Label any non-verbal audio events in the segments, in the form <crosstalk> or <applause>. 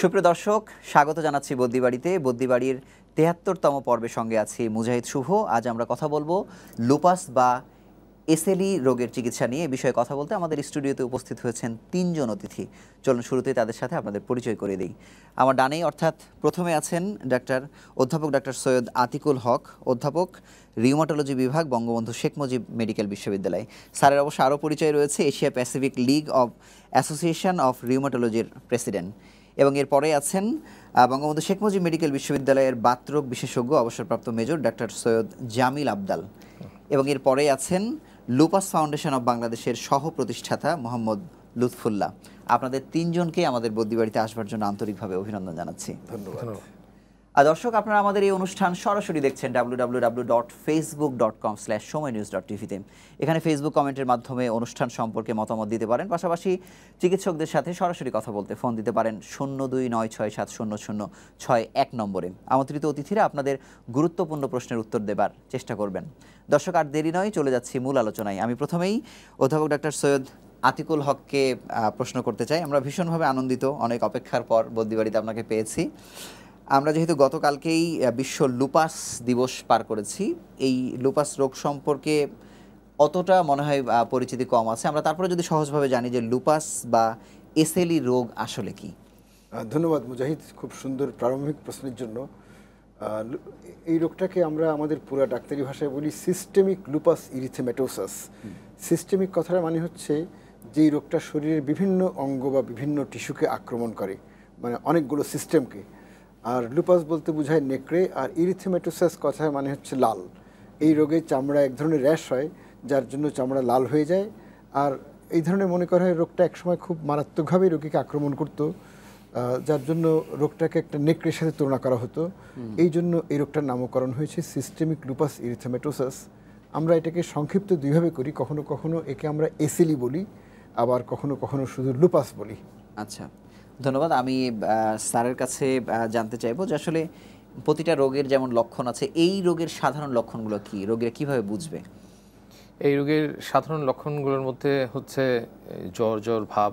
সুপ্রিয় দর্শক স্বাগত জানাচ্ছি বদ্যিবাড়িতে বদ্যিবাড়ির তেহাত্তরতম পর্বের সঙ্গে আছি মুজাহিদ শুভ আজ আমরা কথা বলবো লুপাস বা এসএলই রোগের চিকিৎসা নিয়ে এ বিষয়ে কথা বলতে আমাদের স্টুডিওতে উপস্থিত হয়েছেন তিনজন অতিথি চলুন শুরুতে তাদের সাথে আপনাদের পরিচয় করে দিই আমার ডানেই অর্থাৎ প্রথমে আছেন ডাক্তার অধ্যাপক ডাক্তার সৈয়দ আতিকুল হক অধ্যাপক রিউমাটোলজি বিভাগ বঙ্গবন্ধু শেখ মুজিব মেডিকেল বিশ্ববিদ্যালয় স্যারের অবশ্য আরও পরিচয় রয়েছে Asia Pacific league of association of রিউমাটোলজির প্রেসিডেন্ট এবং এরপরে আছেন বঙ্গবন্ধু শেখ মুজিব মেডিকেল বিশ্ববিদ্যালয়ের বাতরোগ বিশেষজ্ঞ অবসরপ্রাপ্ত মেজর ডাক্তার সৈয়দ জামিল আবদাল এবং এরপরে আছেন লুপাস ফাউন্ডেশন অব বাংলাদেশের সহ প্রতিষ্ঠাতা মোহাম্মদ লুৎফুল্লাহ আপনাদের তিনজনকে আমাদের বদ্যিবাড়িতে আসবার জন্য আন্তরিকভাবে অভিনন্দন জানাচ্ছি ধন্যবাদ আর দর্শক আপনারা আমাদের এই অনুষ্ঠান সরাসরি দেখছেন নিউজ ডট টিভিতে এখানে ফেসবুক কমেন্টের মাধ্যমে অনুষ্ঠান সম্পর্কে মতামত দিতে পারেন পাশাপাশি চিকিৎসকদের সাথে সরাসরি কথা বলতে ফোন দিতে পারেন শূন্য দুই নয় ছয় সাত শূন্য শূন্য ছয় এক নম্বরে আমন্ত্রিত অতিথিরা আপনাদের গুরুত্বপূর্ণ প্রশ্নের উত্তর দেবার চেষ্টা করবেন দর্শক আর দেরি নয় চলে যাচ্ছি মূল আলোচনায় আমি প্রথমেই অধ্যাপক ডাক্তার সৈয়দ আতিকুল হককে প্রশ্ন করতে চাই আমরা ভীষণভাবে আনন্দিত অনেক অপেক্ষার পর বদ্যিবাড়িতে আপনাকে পেয়েছি আমরা যেহেতু গতকালকেই বিশ্ব লুপাস দিবস পার করেছি এই লুপাস রোগ সম্পর্কে অতটা মনে হয় পরিচিতি কম আছে আমরা তারপরে যদি সহজভাবে জানি যে লুপাস বা এসএলই রোগ আসলে কি ধন্যবাদ মুজাহিদ খুব সুন্দর প্রারম্ভিক প্রশ্নের জন্য এই রোগটাকে আমরা আমাদের পুরো ডাক্তারি ভাষায় বলি সিস্টেমিক লুপাস ইরিথেমেটোসাস সিস্টেমিক কথাটা মানে হচ্ছে যে রোগটা শরীরের বিভিন্ন অঙ্গ বা বিভিন্ন টিস্যুকে আক্রমণ করে মানে অনেকগুলো সিস্টেমকে আর লুপাস বলতে বোঝায় নেকড়ে আর ইরিথেমেটোসাস কথায় মানে হচ্ছে লাল এই রোগে চামড়া এক ধরনের র্যাশ হয় যার জন্য চামড়া লাল হয়ে যায় আর এই ধরনের মনে করা হয় রোগটা একসময় খুব মারাত্মকভাবে রোগীকে আক্রমণ করতো যার জন্য রোগটাকে একটা নেকড়ের সাথে তুলনা করা হতো এই জন্য এই রোগটার নামকরণ হয়েছে সিস্টেমিক লুপাস ইরিথেমেটোসাস আমরা এটাকে সংক্ষিপ্ত দুইভাবে করি কখনো কখনো একে আমরা এসিলি বলি আবার কখনো কখনো শুধু লুপাস বলি আচ্ছা ধন্যবাদ আমি স্যারের কাছে জানতে চাইবো যে আসলে প্রতিটা রোগের যেমন লক্ষণ আছে এই রোগের সাধারণ লক্ষণগুলো কি রোগীরা কিভাবে বুঝবে এই রোগের সাধারণ লক্ষণগুলোর মধ্যে হচ্ছে জ্বর জ্বর ভাব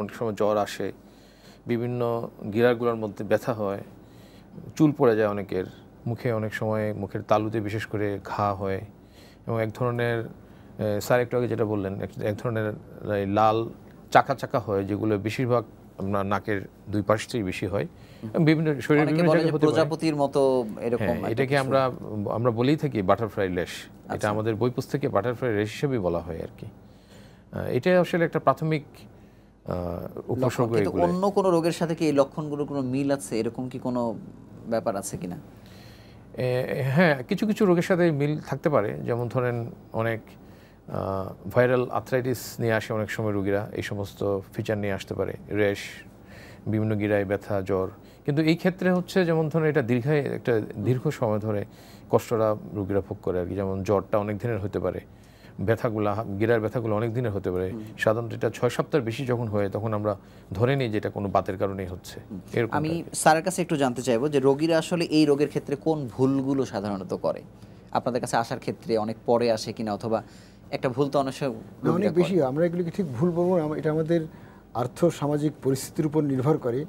অনেক সময় জ্বর আসে বিভিন্ন গিরারগুলোর মধ্যে ব্যথা হয় চুল পড়ে যায় অনেকের মুখে অনেক সময় মুখের তালুতে বিশেষ করে ঘা হয় এবং এক ধরনের স্যার একটু আগে যেটা বললেন এক ধরনের লাল চাকা চাকা হয় যেগুলো বেশিরভাগ আপনার নাকের দুই পাশটাই বেশি হয় বিভিন্ন শরীরের বিভিন্ন জায়গায় প্রজাপতির মতো এরকম হ্যাঁ, এটাকে আমরা আমরা বলেই থাকি বাটারফ্লাই লেশ এটা আচ্ছা। আমাদের বই পুস্তকে বাটারফ্লাই লেশ হিসেবে বলা হয় আর কি এটা আসলে একটা প্রাথমিক উপসর্গ এগুলো অন্য কোনো রোগের সাথে কি এই লক্ষণগুলোর কোনো মিল আছে এরকম কি কোনো ব্যাপার আছে কিনা হ্যাঁ কিছু কিছু রোগের সাথে মিল থাকতে পারে যেমন ধরেন অনেক ভাইরাল আথরাইটিস নিয়ে আসে অনেক সময় রুগীরা এই সমস্ত ফিচার নিয়ে আসতে পারে রেশ বিভিন্ন গিরায় ব্যথা জ্বর কিন্তু এই ক্ষেত্রে হচ্ছে যেমন ধরুন এটা দীর্ঘায় একটা দীর্ঘ সময় ধরে কষ্টটা রুগীরা ভোগ করে আর কি যেমন জ্বরটা অনেক দিনের হতে পারে ব্যথাগুলো গিরার ব্যথাগুলো অনেক দিনের হতে পারে সাধারণত এটা ছয় সপ্তাহের বেশি যখন হয় তখন আমরা ধরে নিই যে এটা কোনো বাতের কারণেই হচ্ছে আমি স্যারের কাছে একটু জানতে চাইবো যে রোগীরা আসলে এই রোগের ক্ষেত্রে কোন ভুলগুলো সাধারণত করে আপনাদের কাছে আসার ক্ষেত্রে অনেক পরে আসে কিনা অথবা একটা ভুল তো অনেক অনেক বেশি আমরা এগুলিকে ঠিক ভুল বলবো না এটা আমাদের আর্থ সামাজিক পরিস্থিতির উপর নির্ভর করে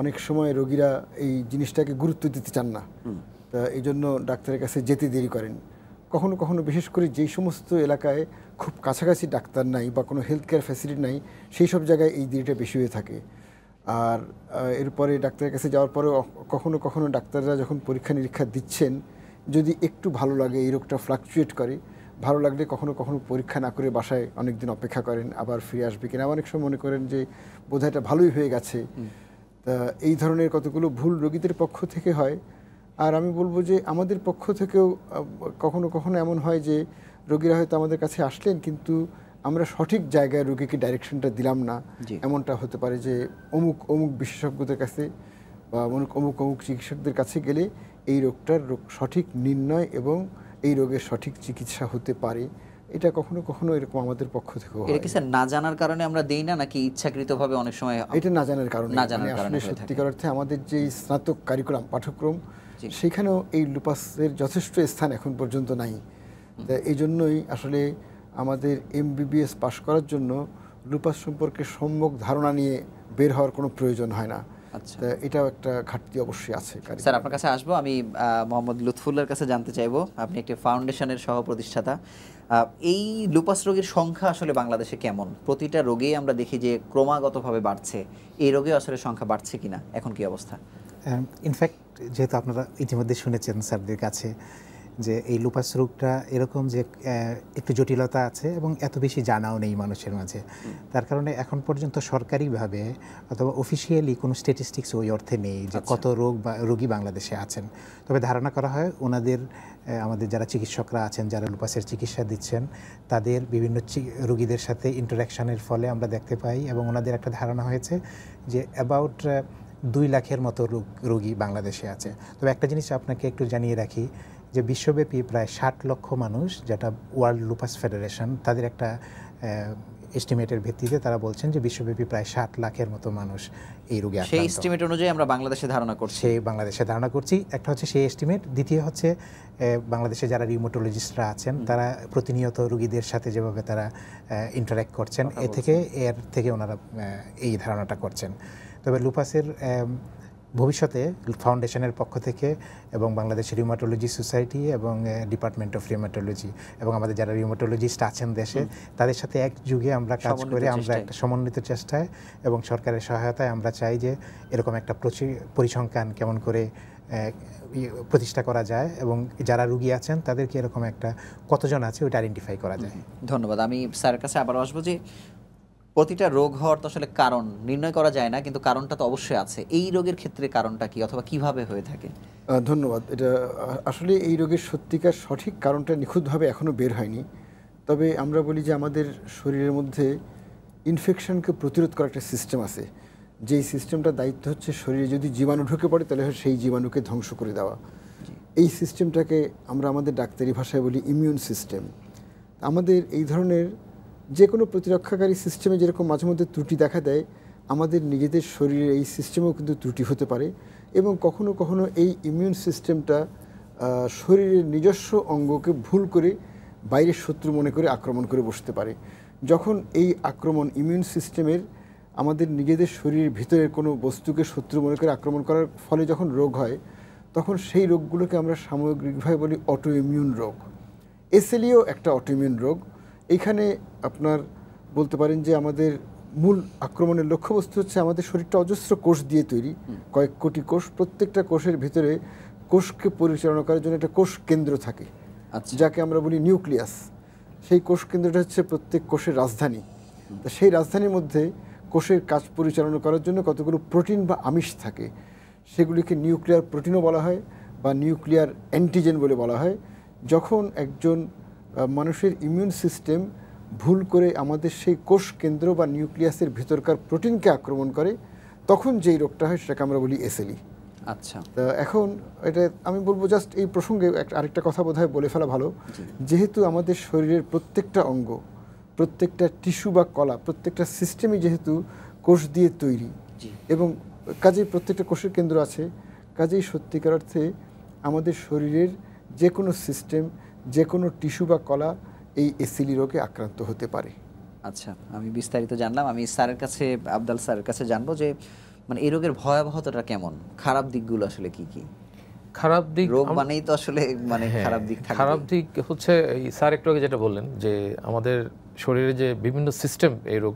অনেক সময় রোগীরা এই জিনিসটাকে গুরুত্ব দিতে চান না তা এই জন্য ডাক্তারের কাছে যেতে দেরি করেন কখনো কখনো বিশেষ করে যেই সমস্ত এলাকায় খুব কাছাকাছি ডাক্তার নাই বা কোনো হেলথ কেয়ার ফ্যাসিলিটি নাই সেই সব জায়গায় এই দেরিটা বেশি হয়ে থাকে আর এরপরে ডাক্তারের কাছে যাওয়ার পরেও কখনো কখনো ডাক্তাররা যখন পরীক্ষা নিরীক্ষা দিচ্ছেন যদি একটু ভালো লাগে এই রোগটা ফ্লাকচুয়েট করে ভালো লাগলে কখনো কখনো পরীক্ষা না করে বাসায় অনেক দিন অপেক্ষা করেন আবার ফিরে আসবে কিনা অনেক সময় মনে করেন যে বোধ হয় ভালোই হয়ে গেছে তা এই ধরনের কতগুলো ভুল রোগীদের পক্ষ থেকে হয় আর আমি বলবো যে আমাদের পক্ষ থেকেও কখনো কখনো এমন হয় যে রোগীরা হয়তো আমাদের কাছে আসলেন কিন্তু আমরা সঠিক জায়গায় রোগীকে ডাইরেকশনটা দিলাম না এমনটা হতে পারে যে অমুক অমুক বিশেষজ্ঞদের কাছে বা অমুক অমুক অমুক চিকিৎসকদের কাছে গেলে এই রোগটার সঠিক নির্ণয় এবং এই রোগের সঠিক চিকিৎসা হতে পারে এটা কখনো কখনো এরকম আমাদের পক্ষ থেকে এটা না জানার কারণে আমরা দেই না নাকি ইচ্ছাকৃতভাবে অনেক সময় এটা না জানার কারণে না জানার মানে কারণে সত্যিকার অর্থে আমাদের যে স্নাতক কারিকুলাম পাঠ্যক্রম সেখানেও এই লুপাসের যথেষ্ট স্থান এখন পর্যন্ত নাই এই জন্যই আসলে আমাদের এমবিবিএস পাশ করার জন্য লুপাস সম্পর্কে সম্যক ধারণা নিয়ে বের হওয়ার কোনো প্রয়োজন হয় না আচ্ছা এটাও একটা ঘাটতি অবশ্যই আছে স্যার আপনার কাছে আসবো আমি মোহাম্মদ লুৎফুল্লার কাছে জানতে চাইবো আপনি একটি ফাউন্ডেশনের সহ প্রতিষ্ঠাতা এই লুপাস রোগের সংখ্যা আসলে বাংলাদেশে কেমন প্রতিটা রোগেই আমরা দেখি যে ক্রমাগতভাবে বাড়ছে এই রোগে আসলে সংখ্যা বাড়ছে কিনা এখন কি অবস্থা ইনফ্যাক্ট যেহেতু আপনারা ইতিমধ্যে শুনেছেন স্যারদের কাছে যে এই লুপাস রোগটা এরকম যে একটু জটিলতা আছে এবং এত বেশি জানাও নেই মানুষের মাঝে তার কারণে এখন পর্যন্ত সরকারিভাবে অথবা অফিসিয়ালি কোনো স্ট্যাটিস্টিক্স ওই অর্থে নেই যে আচ্ছা। কত রোগ বা রোগী বাংলাদেশে আছেন তবে ধারণা করা হয় ওনাদের আমাদের যারা চিকিৎসকরা আছেন যারা লুপাসের চিকিৎসা দিচ্ছেন তাদের বিভিন্ন রোগীদের সাথে ইন্টারাকশানের ফলে আমরা দেখতে পাই এবং ওনাদের একটা ধারণা হয়েছে যে অ্যাবাউট দুই লাখের মতো রোগ রোগী বাংলাদেশে আছে তবে একটা জিনিস আপনাকে একটু জানিয়ে রাখি যে বিশ্বব্যাপী প্রায় ষাট লক্ষ মানুষ যেটা ওয়ার্ল্ড লুপাস ফেডারেশন তাদের একটা এস্টিমেটের ভিত্তিতে তারা বলছেন যে বিশ্বব্যাপী প্রায় ষাট লাখের মতো মানুষ এই রোগে সেই এস্টিমেট অনুযায়ী আমরা বাংলাদেশে ধারণা করছি সেই বাংলাদেশে ধারণা করছি একটা হচ্ছে সেই এস্টিমেট দ্বিতীয় হচ্ছে বাংলাদেশে যারা রিমোটোলজিস্টরা আছেন তারা প্রতিনিয়ত রুগীদের সাথে যেভাবে তারা ইন্টারাক্ট করছেন এ থেকে এর থেকে ওনারা এই ধারণাটা করছেন তবে লুপাসের ভবিষ্যতে ফাউন্ডেশনের পক্ষ থেকে এবং বাংলাদেশ রিউমাটোলজি সোসাইটি এবং ডিপার্টমেন্ট অফ রিউমাটোলজি এবং আমাদের যারা রিউমাটোলজিস্ট আছেন দেশে তাদের সাথে এক যুগে আমরা কাজ করে আমরা একটা সমন্বিত চেষ্টায় এবং সরকারের সহায়তায় আমরা চাই যে এরকম একটা পরিসংখ্যান কেমন করে প্রতিষ্ঠা করা যায় এবং যারা রুগী আছেন তাদেরকে এরকম একটা কতজন আছে ওইটা আইডেন্টিফাই করা যায় ধন্যবাদ আমি স্যারের কাছে আবার আসবো যে প্রতিটা রোগ হওয়ার তো আসলে কারণ নির্ণয় করা যায় না কিন্তু কারণটা তো অবশ্যই আছে এই রোগের ক্ষেত্রে কারণটা কি অথবা কিভাবে হয়ে থাকে ধন্যবাদ এটা আসলে এই রোগের সত্যিকার সঠিক কারণটা নিখুঁতভাবে এখনও বের হয়নি তবে আমরা বলি যে আমাদের শরীরের মধ্যে ইনফেকশনকে প্রতিরোধ করার একটা সিস্টেম আছে যেই সিস্টেমটা দায়িত্ব হচ্ছে শরীরে যদি জীবাণু ঢুকে পড়ে তাহলে সেই জীবাণুকে ধ্বংস করে দেওয়া এই সিস্টেমটাকে আমরা আমাদের ডাক্তারি ভাষায় বলি ইমিউন সিস্টেম আমাদের এই ধরনের যে কোনো প্রতিরক্ষাকারী সিস্টেমে যেরকম মাঝে মধ্যে ত্রুটি দেখা দেয় আমাদের নিজেদের শরীরের এই সিস্টেমেও কিন্তু ত্রুটি হতে পারে এবং কখনো কখনো এই ইমিউন সিস্টেমটা শরীরের নিজস্ব অঙ্গকে ভুল করে বাইরের শত্রু মনে করে আক্রমণ করে বসতে পারে যখন এই আক্রমণ ইমিউন সিস্টেমের আমাদের নিজেদের শরীরের ভিতরের কোনো বস্তুকে শত্রু মনে করে আক্রমণ করার ফলে যখন রোগ হয় তখন সেই রোগগুলোকে আমরা সামগ্রিকভাবে বলি অটো ইমিউন রোগ এসএলিও একটা অটোইমিউন রোগ এখানে আপনার বলতে পারেন যে আমাদের মূল আক্রমণের লক্ষ্যবস্তু হচ্ছে আমাদের শরীরটা অজস্র কোষ দিয়ে তৈরি কয়েক কোটি কোষ প্রত্যেকটা কোষের ভিতরে কোষকে পরিচালনা করার জন্য একটা কোষ কেন্দ্র থাকে আচ্ছা। যাকে আমরা বলি নিউক্লিয়াস সেই কোষ কেন্দ্রটা হচ্ছে প্রত্যেক কোষের রাজধানী সেই রাজধানীর মধ্যে কোষের কাজ পরিচালনা করার জন্য কতগুলো প্রোটিন বা আমিষ থাকে সেগুলিকে নিউক্লিয়ার প্রোটিনও বলা হয় বা নিউক্লিয়ার অ্যান্টিজেন বলে বলা হয় যখন একজন মানুষের ইমিউন সিস্টেম ভুল করে আমাদের সেই কোষ কেন্দ্র বা নিউক্লিয়াসের ভেতরকার প্রোটিনকে আক্রমণ করে তখন যেই রোগটা হয় সেটাকে আমরা বলি এসএলই e. আচ্ছা তো এখন এটা আমি বলবো জাস্ট এই প্রসঙ্গে আরেকটা কথা বোধ বলে ফেলা ভালো যেহেতু আমাদের শরীরের প্রত্যেকটা অঙ্গ প্রত্যেকটা টিস্যু বা কলা প্রত্যেকটা সিস্টেমই যেহেতু কোষ দিয়ে তৈরি এবং কাজেই প্রত্যেকটা কোষের কেন্দ্র আছে কাজেই সত্যিকার অর্থে আমাদের শরীরের যে কোনো সিস্টেম যে কোনো টিস্যু বা কলা এই এসিলি রোগে আক্রান্ত হতে পারে আচ্ছা আমি বিস্তারিত জানলাম আমি স্যারের কাছে আবদাল স্যারের কাছে জানবো যে মানে এই রোগের ভয়াবহতাটা কেমন খারাপ দিকগুলো আসলে কি কি খারাপ দিক রোগ মানেই তো আসলে মানে হ্যাঁ, খারাপ দিক থাকে খারাপ দিক হচ্ছে এই স্যার একটু আগে যেটা বললেন যে আমাদের শরীরে যে বিভিন্ন সিস্টেম এই রোগ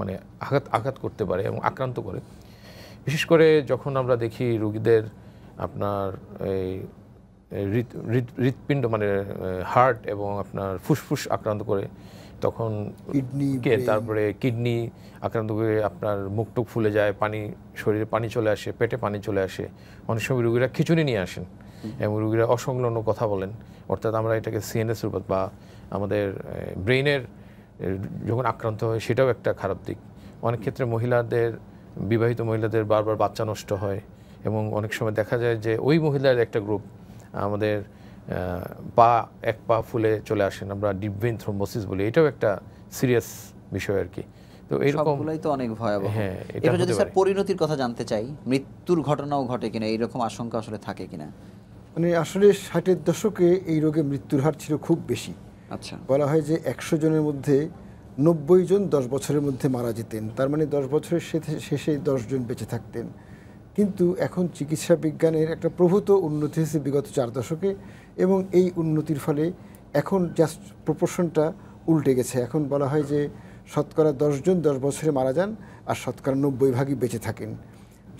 মানে আঘাত আঘাত করতে পারে এবং আক্রান্ত করে বিশেষ করে যখন আমরা দেখি রোগীদের আপনার এই হৃৎপিণ্ড মানে হার্ট এবং আপনার ফুসফুস আক্রান্ত করে তখন কিডনি তারপরে কিডনি আক্রান্ত করে আপনার মুখ টুক ফুলে যায় পানি শরীরে পানি চলে আসে পেটে পানি চলে আসে অনেক সময় রুগীরা খিচুড়ি নিয়ে আসেন এবং রুগীরা অসংলগ্ন কথা বলেন অর্থাৎ আমরা এটাকে সিএনএস রূপাত বা আমাদের ব্রেইনের যখন আক্রান্ত হয় সেটাও একটা খারাপ দিক অনেক ক্ষেত্রে মহিলাদের বিবাহিত মহিলাদের বারবার বাচ্চা নষ্ট হয় এবং অনেক সময় দেখা যায় যে ওই মহিলার একটা গ্রুপ আমাদের পা এক পা ফুলে চলে আসেন আমরা ডিপ ভেন থ্রোম্বোসিস বলি এটাও একটা সিরিয়াস বিষয় আর কি তো এরকম তো অনেক ভয়াবহ হ্যাঁ এটা যদি স্যার পরিণতির কথা জানতে চাই মৃত্যুর ঘটনাও ঘটে কিনা এইরকম আশঙ্কা আসলে থাকে কিনা মানে আসলে ষাটের দশকে এই রোগে মৃত্যুর হার ছিল খুব বেশি আচ্ছা বলা হয় যে একশো জনের মধ্যে নব্বই জন দশ বছরের মধ্যে মারা যেতেন তার মানে দশ বছরের শেষে দশজন বেঁচে থাকতেন কিন্তু এখন চিকিৎসা বিজ্ঞানের একটা প্রভূত উন্নতি হয়েছে বিগত চার দশকে এবং এই উন্নতির ফলে এখন জাস্ট প্রপোর্শনটা উল্টে গেছে এখন বলা হয় যে শতকরা দশজন দশ বছরে মারা যান আর শতকরা নব্বই ভাগই বেঁচে থাকেন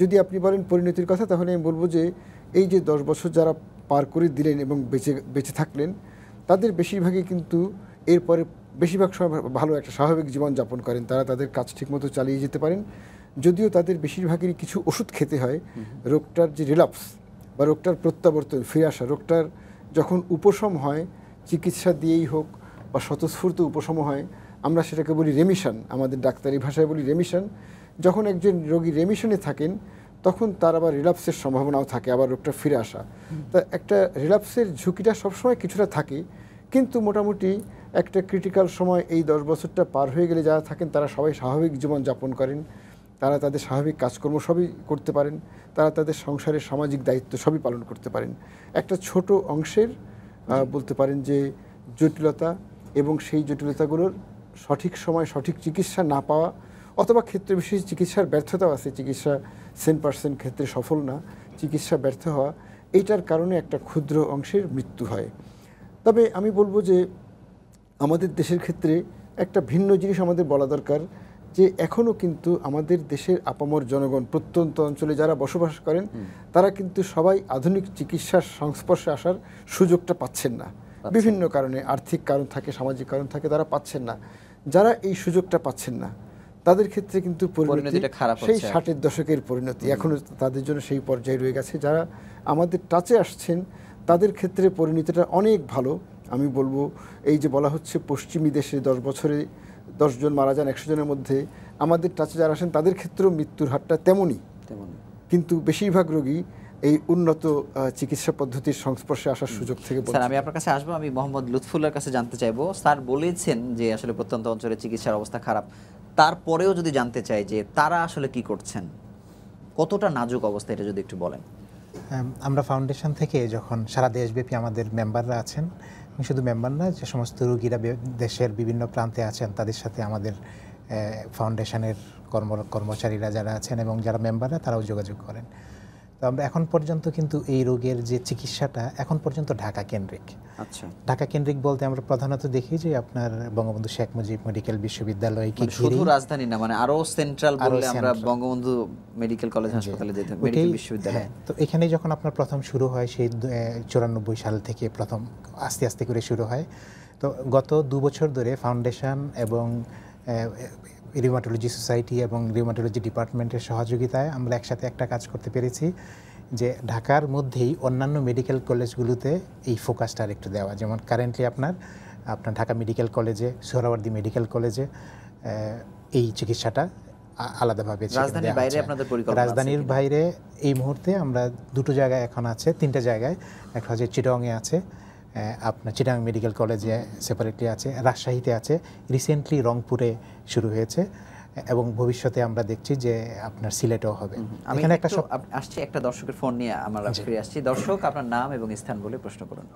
যদি আপনি বলেন পরিণতির কথা তাহলে আমি বলবো যে এই যে দশ বছর যারা পার করে দিলেন এবং বেঁচে বেঁচে থাকলেন তাদের বেশিরভাগই কিন্তু এরপরে বেশিরভাগ সময় ভালো একটা স্বাভাবিক জীবন যাপন করেন তারা তাদের কাজ ঠিকমতো চালিয়ে যেতে পারেন যদিও তাদের বেশিরভাগেরই কিছু ওষুধ খেতে হয় রোগটার যে রিলাপস বা রোগটার প্রত্যাবর্তন ফিরে আসা রোগটার যখন উপশম হয় চিকিৎসা দিয়েই হোক বা স্বতঃস্ফূর্ত উপশম হয় আমরা সেটাকে বলি রেমিশন আমাদের ডাক্তারি ভাষায় বলি রেমিশন যখন একজন রোগী রেমিশনে থাকেন তখন তার আবার রিলাপসের সম্ভাবনাও থাকে আবার রোগটা ফিরে আসা তা একটা রিলাপসের ঝুঁকিটা সবসময় কিছুটা থাকে কিন্তু মোটামুটি একটা ক্রিটিক্যাল সময় এই দশ বছরটা পার হয়ে গেলে যারা থাকেন তারা সবাই স্বাভাবিক জীবন যাপন করেন তারা তাদের স্বাভাবিক কাজকর্ম সবই করতে পারেন তারা তাদের সংসারের সামাজিক দায়িত্ব সবই পালন করতে পারেন একটা ছোট অংশের বলতে পারেন যে জটিলতা এবং সেই জটিলতাগুলোর সঠিক সময় সঠিক চিকিৎসা না পাওয়া অথবা ক্ষেত্রে বিশেষ চিকিৎসার ব্যর্থতাও আছে চিকিৎসা সেন পার্সেন্ট ক্ষেত্রে সফল না চিকিৎসা ব্যর্থ হওয়া এইটার কারণে একটা ক্ষুদ্র অংশের মৃত্যু হয় তবে আমি বলবো যে আমাদের দেশের ক্ষেত্রে একটা ভিন্ন জিনিস আমাদের বলা দরকার যে এখনও কিন্তু আমাদের দেশের আপামর জনগণ প্রত্যন্ত অঞ্চলে যারা বসবাস করেন তারা কিন্তু সবাই আধুনিক চিকিৎসার সংস্পর্শে আসার সুযোগটা পাচ্ছেন না বিভিন্ন কারণে আর্থিক কারণ থাকে সামাজিক কারণ থাকে তারা পাচ্ছেন না যারা এই সুযোগটা পাচ্ছেন না তাদের ক্ষেত্রে কিন্তু সেই ষাটের দশকের পরিণতি এখনও তাদের জন্য সেই পর্যায়ে রয়ে গেছে যারা আমাদের টাচে আসছেন তাদের ক্ষেত্রে পরিণতিটা অনেক ভালো আমি বলবো এই যে বলা হচ্ছে পশ্চিমী দেশে দশ বছরে দশজন মারা যান একশো জনের মধ্যে আমাদের টাচে যারা আসেন তাদের ক্ষেত্রেও মৃত্যুর হারটা তেমনই তেমনই কিন্তু বেশিরভাগ রোগী এই উন্নত চিকিৎসা পদ্ধতির সংস্পর্শে আসার সুযোগ থেকে স্যার আমি আপনার কাছে আসবো আমি মোহাম্মদ লুৎফুল্লার কাছে জানতে চাইবো স্যার বলেছেন যে আসলে প্রত্যন্ত অঞ্চলে চিকিৎসার অবস্থা খারাপ তারপরেও যদি জানতে চাই যে তারা আসলে কি করছেন কতটা নাজুক অবস্থা এটা যদি একটু বলেন হ্যাঁ, আমরা ফাউন্ডেশন থেকে যখন সারা দেশব্যাপী আমাদের মেম্বাররা আছেন শুধু মেম্বার না যে সমস্ত রুগীরা দেশের বিভিন্ন প্রান্তে আছেন তাদের সাথে আমাদের ফাউন্ডেশনের কর্ম কর্মচারীরা যারা আছেন এবং যারা মেম্বাররা তারাও যোগাযোগ করেন তো আমরা এখন পর্যন্ত কিন্তু এই রোগের যে চিকিৎসাটা এখন পর্যন্ত ঢাকা কেন্দ্রিক আচ্ছা ঢাকা কেন্দ্রিক বলতে আমরা প্রধানত দেখি যে আপনার বঙ্গবন্ধু শেখ মুজিব মেডিকেল বিশ্ববিদ্যালয় কি মানে শুধু রাজধানী না মানে আরো সেন্ট্রাল বললে আমরা বঙ্গবন্ধু মেডিকেল কলেজ হাসপাতালে যেতে মেডিকেল বিশ্ববিদ্যালয় হ্যাঁ, তো এখানে যখন আপনার প্রথম শুরু হয় সেই চুরানব্বই সাল থেকে প্রথম আস্তে আস্তে করে শুরু হয় তো গত দু বছর ধরে ফাউন্ডেশন এবং রিউমাটোলজি সোসাইটি এবং রিউমাটোলজি ডিপার্টমেন্টের সহযোগিতায় আমরা একসাথে একটা কাজ করতে পেরেছি যে ঢাকার মধ্যেই অন্যান্য মেডিকেল কলেজগুলোতে এই ফোকাসটা একটু দেওয়া যেমন কারেন্টলি আপনার আপনার ঢাকা মেডিকেল কলেজে সোহরাওয়ার্দী মেডিকেল কলেজে এই চিকিৎসাটা আলাদাভাবে রাজধানীর বাইরে এই মুহূর্তে আমরা দুটো জায়গায় এখন আছে তিনটা জায়গায় একটা হচ্ছে চিটংয়ে আছে আপনার চিটাং মেডিকেল কলেজে সেপারেটলি আছে রাজশাহীতে আছে রিসেন্টলি রংপুরে শুরু হয়েছে এবং ভবিষ্যতে আমরা দেখছি যে আপনার সিলেটও হবে আমি একটা আসছি একটা দর্শকের ফোন নিয়ে আমার ফিরে আসছি দর্শক আপনার নাম এবং স্থান বলে প্রশ্ন করুন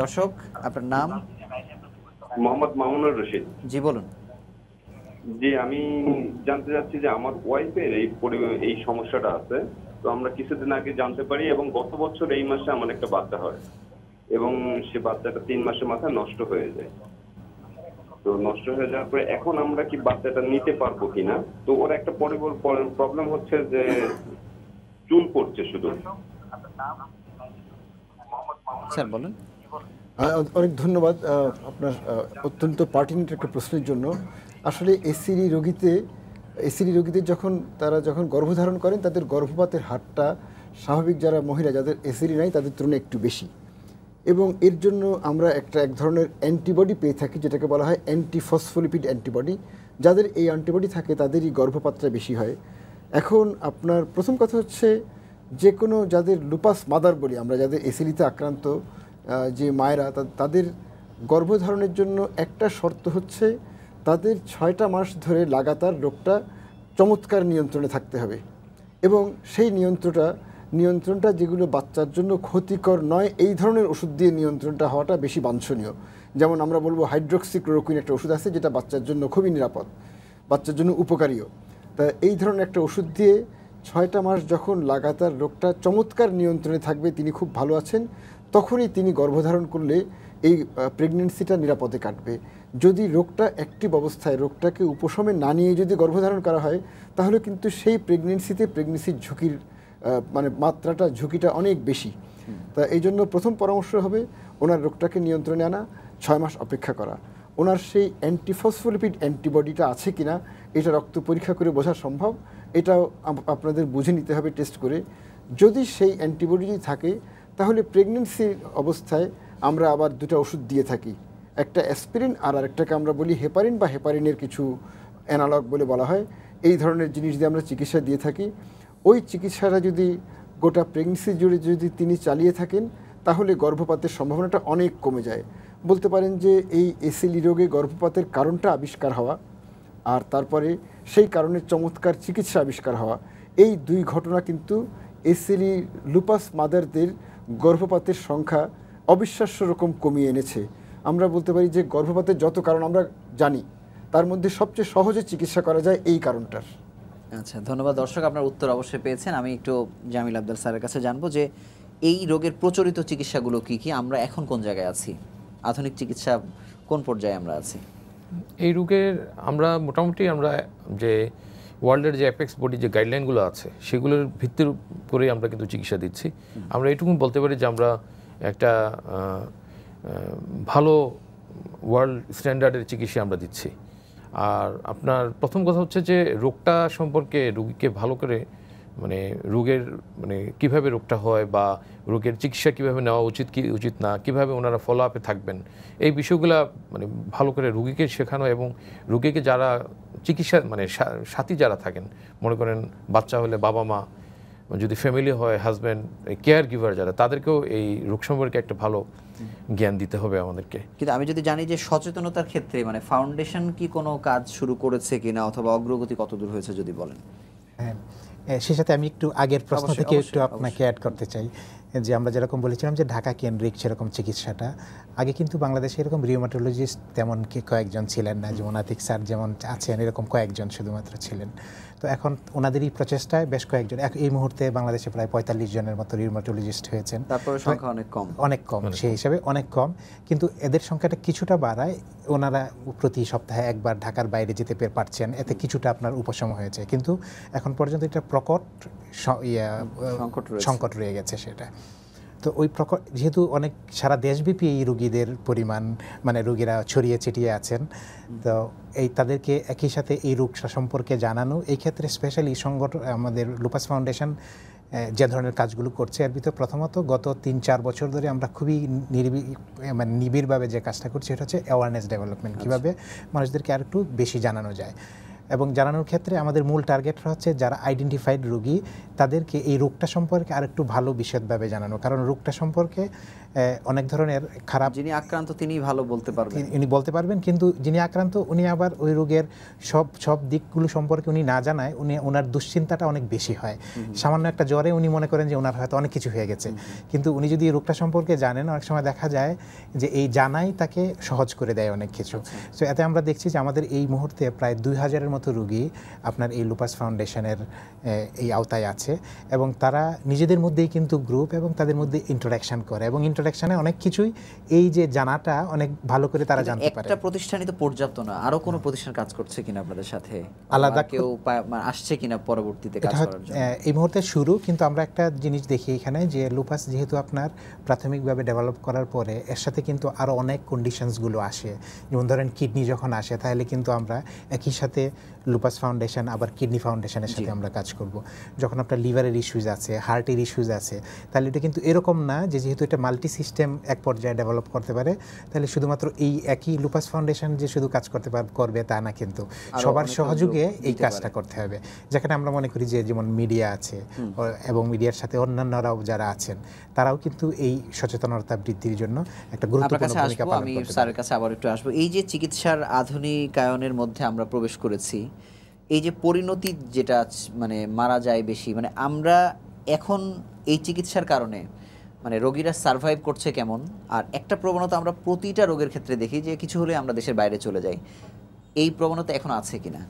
দর্শক আপনার নাম মোহাম্মদ মামুনুর রশিদ জি বলুন জি আমি জানতে চাচ্ছি যে আমার ওয়াইফের এই এই সমস্যাটা আছে তো আমরা কিছুদিন আগে জানতে পারি এবং গত বছর এই মাসে আমার একটা বাচ্চা হয় এবং সে বাচ্চাটা তিন মাসের মাথায় নষ্ট হয়ে যায় তো নষ্ট হয়ে যাওয়ার পরে এখন আমরা কি বাচ্চাটা নিতে পারবো কিনা তো ওর একটা প্রবলেম হচ্ছে যে চুল পড়ছে শুধু স্যার বলেন অনেক ধন্যবাদ আপনার অত্যন্ত পার্টিনেন্ট একটা প্রশ্নের জন্য আসলে এসিডি রোগীতে এসিডি রোগীদের যখন তারা যখন গর্ভধারণ করেন তাদের গর্ভপাতের হারটা স্বাভাবিক যারা মহিলা যাদের এসিডি নাই তাদের তুলনায় একটু বেশি এবং এর জন্য আমরা একটা এক ধরনের অ্যান্টিবডি পেয়ে থাকি যেটাকে বলা হয় অ্যান্টিফসফোলিপিড অ্যান্টিবডি যাদের এই অ্যান্টিবডি থাকে তাদেরই গর্ভপাতটা বেশি হয় এখন আপনার প্রথম কথা হচ্ছে যে কোনো যাদের লুপাস মাদার বলি আমরা যাদের এসিডিতে আক্রান্ত যে মায়েরা তাদের গর্ভধারণের জন্য একটা শর্ত হচ্ছে তাদের ছয়টা মাস ধরে লাগাতার রোগটা চমৎকার নিয়ন্ত্রণে থাকতে হবে এবং সেই নিয়ন্ত্রণটা নিয়ন্ত্রণটা যেগুলো বাচ্চার জন্য ক্ষতিকর নয় এই ধরনের ওষুধ দিয়ে নিয়ন্ত্রণটা হওয়াটা বেশি বাঞ্ছনীয় যেমন আমরা বলবো হাইড্রোক্সিক্লোরোকুইন একটা ওষুধ আছে যেটা বাচ্চার জন্য খুবই নিরাপদ বাচ্চার জন্য উপকারীও তা এই ধরনের একটা ওষুধ দিয়ে ছয়টা মাস যখন লাগাতার রোগটা চমৎকার নিয়ন্ত্রণে থাকবে তিনি খুব ভালো আছেন তখনই তিনি গর্ভধারণ করলে এই প্রেগনেন্সিটা নিরাপদে কাটবে যদি রোগটা অ্যাক্টিভ অবস্থায় রোগটাকে উপশমে না নিয়ে যদি গর্ভধারণ করা হয় তাহলে কিন্তু সেই প্রেগনেন্সিতে প্রেগনেন্সির ঝুঁকির মানে মাত্রাটা ঝুঁকিটা অনেক বেশি তা এই জন্য প্রথম পরামর্শ হবে ওনার রোগটাকে নিয়ন্ত্রণে আনা ছয় মাস অপেক্ষা করা ওনার সেই অ্যান্টিফসফোলিপিড অ্যান্টিবডিটা আছে কিনা এটা রক্ত পরীক্ষা করে বোঝা সম্ভব এটাও আপনাদের বুঝে নিতে হবে টেস্ট করে যদি সেই অ্যান্টিবডি থাকে তাহলে প্রেগনেন্সির অবস্থায় আমরা আবার দুটা ওষুধ দিয়ে থাকি একটা অ্যাসপিরিন আর আরেকটাকে আমরা বলি হেপারিন বা হেপারিনের কিছু অ্যানালগ বলে বলা হয় এই ধরনের জিনিস দিয়ে আমরা চিকিৎসা দিয়ে থাকি ওই চিকিৎসাটা যদি গোটা প্রেগনেন্সি জুড়ে যদি তিনি চালিয়ে থাকেন তাহলে গর্ভপাতের সম্ভাবনাটা অনেক কমে যায় বলতে পারেন যে এই এসিলি রোগে গর্ভপাতের কারণটা আবিষ্কার হওয়া আর তারপরে সেই কারণে চমৎকার চিকিৎসা আবিষ্কার হওয়া এই দুই ঘটনা কিন্তু এসিলি লুপাস মাদারদের গর্ভপাতের সংখ্যা অবিশ্বাস্য রকম কমিয়ে এনেছে আমরা বলতে পারি যে গর্ভপাতের যত কারণ আমরা জানি তার মধ্যে সবচেয়ে সহজে চিকিৎসা করা যায় এই কারণটার আচ্ছা ধন্যবাদ দর্শক আপনার উত্তর অবশ্যই পেয়েছেন আমি একটু জামিল আবদাল স্যারের কাছে জানবো যে এই রোগের প্রচলিত চিকিৎসাগুলো কি কি আমরা এখন কোন জায়গায় আছি আধুনিক চিকিৎসা কোন পর্যায়ে আমরা আছি এই রোগের আমরা মোটামুটি আমরা যে ওয়ার্ল্ডের যে অ্যাপেক্স বডি যে গাইডলাইনগুলো আছে সেগুলোর ভিত্তির উপরেই আমরা কিন্তু চিকিৎসা দিচ্ছি আমরা এটুকু বলতে পারি যে আমরা একটা ভালো ওয়ার্ল্ড স্ট্যান্ডার্ডের চিকিৎসা আমরা দিচ্ছি আর আপনার প্রথম কথা হচ্ছে যে রোগটা সম্পর্কে রোগীকে ভালো করে মানে রোগের মানে কিভাবে রোগটা হয় বা রোগের চিকিৎসা কিভাবে নেওয়া উচিত কি উচিত না কিভাবে ওনারা ফলো আপে থাকবেন এই বিষয়গুলো মানে ভালো করে রুগীকে শেখানো এবং রুগীকে যারা চিকিৎসা মানে সাথী যারা থাকেন মনে করেন বাচ্চা হলে বাবা মা যদি ফ্যামিলি হয় হাজব্যান্ড কেয়ার গিভার যারা তাদেরকেও এই রোগ সম্পর্কে একটা ভালো জ্ঞান দিতে হবে আমাদেরকে কিন্তু আমি যদি জানি যে সচেতনতার ক্ষেত্রে মানে ফাউন্ডেশন কি কোনো কাজ শুরু করেছে কিনা অথবা অগ্রগতি কত দূর হয়েছে যদি বলেন হ্যাঁ সে সাথে আমি একটু আগের প্রশ্ন থেকে একটু আপনাকে অ্যাড করতে চাই যে আমরা যেরকম বলেছিলাম যে ঢাকা কেন্দ্রিক সেরকম চিকিৎসাটা আগে কিন্তু বাংলাদেশে এরকম রিওমাটোলজিস্ট তেমন কি কয়েকজন ছিলেন না যেমন আতিক স্যার যেমন আছেন এরকম কয়েকজন শুধুমাত্র ছিলেন তো এখন ওনাদেরই প্রচেষ্টায় বেশ কয়েকজন এই মুহূর্তে বাংলাদেশে প্রায় পঁয়তাল্লিশ জনের মতো রিউমাটোলজিস্ট হয়েছেন তারপরে সংখ্যা অনেক কম অনেক কম সেই হিসাবে অনেক কম কিন্তু এদের সংখ্যাটা কিছুটা বাড়ায় ওনারা প্রতি সপ্তাহে একবার ঢাকার বাইরে যেতে পারছেন এতে কিছুটা আপনার উপশম হয়েছে কিন্তু এখন পর্যন্ত এটা প্রকট সংকট রয়ে গেছে সেটা তো ওই প্রকল্প যেহেতু অনেক সারা দেশব্যাপী এই রুগীদের পরিমাণ মানে রুগীরা ছড়িয়ে ছিটিয়ে আছেন তো এই তাদেরকে একই সাথে এই রোগ সম্পর্কে জানানো এই ক্ষেত্রে স্পেশালি সংগঠন আমাদের লুপাস ফাউন্ডেশন যে ধরনের কাজগুলো করছে এর ভিতরে প্রথমত গত তিন চার বছর ধরে আমরা খুবই নির্বি মানে নিবিড়ভাবে যে কাজটা করছি সেটা হচ্ছে অ্যাওয়ারনেস ডেভেলপমেন্ট কীভাবে মানুষদেরকে আর একটু বেশি জানানো যায় এবং জানানোর ক্ষেত্রে আমাদের মূল টার্গেট হচ্ছে যারা আইডেন্টিফাইড রোগী তাদেরকে এই রোগটা সম্পর্কে আরেকটু ভালো বিশদভাবে জানানো কারণ রোগটা সম্পর্কে অনেক ধরনের খারাপ যিনি আক্রান্ত তিনি ভালো বলতে পারবেন উনি বলতে পারবেন কিন্তু যিনি আক্রান্ত উনি আবার ওই রোগের সব সব দিকগুলো সম্পর্কে উনি না জানায় উনি ওনার দুশ্চিন্তাটা অনেক বেশি হয় সামান্য একটা জ্বরে উনি মনে করেন যে ওনার হয়তো অনেক কিছু হয়ে গেছে কিন্তু উনি যদি এই রোগটা সম্পর্কে জানেন অনেক সময় দেখা যায় যে এই জানাই তাকে সহজ করে দেয় অনেক কিছু সো আচ্ছা। এতে আমরা দেখছি যে আমাদের এই মুহূর্তে প্রায় দুই হাজারের মতো রুগী আপনার এই লুপাস ফাউন্ডেশনের এই আওতায় আছে এবং তারা নিজেদের মধ্যেই কিন্তু গ্রুপ এবং তাদের মধ্যে ইন্টারাকশান করে এবং ইন্টার ইন্টারাকশানে অনেক কিছুই এই যে জানাটা অনেক ভালো করে তারা মানে জানতে পারে একটা প্রতিষ্ঠানই তো পর্যাপ্ত না আরো কোনো প্রতিষ্ঠান কাজ করছে কিনা আপনাদের সাথে আলাদা কেউ মানে আসছে কিনা পরবর্তীতে কাজ করার জন্য এই মুহূর্তে শুরু কিন্তু আমরা একটা জিনিস দেখি এখানে যে লুপাস যেহেতু আপনার প্রাথমিকভাবে ডেভেলপ করার পরে এর সাথে কিন্তু আরও অনেক কন্ডিশনসগুলো আসে যেমন ধরেন কিডনি যখন আসে তাহলে কিন্তু আমরা একই সাথে লুপাস ফাউন্ডেশন আবার কিডনি ফাউন্ডেশনের সাথে আমরা কাজ করব যখন আপনার লিভারের ইস্যুজ আছে হার্টের ইস্যুজ আছে তাহলে এটা কিন্তু এরকম না যে যেহেতু এটা মাল্টি সিস্টেম এক পর্যায়ে ডেভেলপ করতে পারে তাহলে শুধুমাত্র এই একই লুপাস ফাউন্ডেশন যে শুধু কাজ করতে করবে তা না কিন্তু সবার সহযোগে এই কাজটা করতে হবে যেখানে আমরা মনে করি যে যেমন মিডিয়া আছে এবং মিডিয়ার সাথে অন্যান্যরাও যারা আছেন তারাও কিন্তু এই সচেতনতা বৃদ্ধির জন্য একটা গুরুত্বপূর্ণ ভূমিকা পালন করতে আমি স্যারের কাছে আবার একটু আসবো এই যে চিকিৎসার আধুনিকায়নের মধ্যে আমরা প্রবেশ করেছি এই যে পরিণতি যেটা মানে মারা যায় বেশি মানে আমরা এখন এই চিকিৎসার কারণে মানে রোগীরা সার্ভাইভ করছে কেমন আর একটা প্রবণতা আমরা প্রতিটা রোগের ক্ষেত্রে দেখি যে কিছু হলে আমরা দেশের বাইরে চলে যাই এই প্রবণতা এখন আছে কি না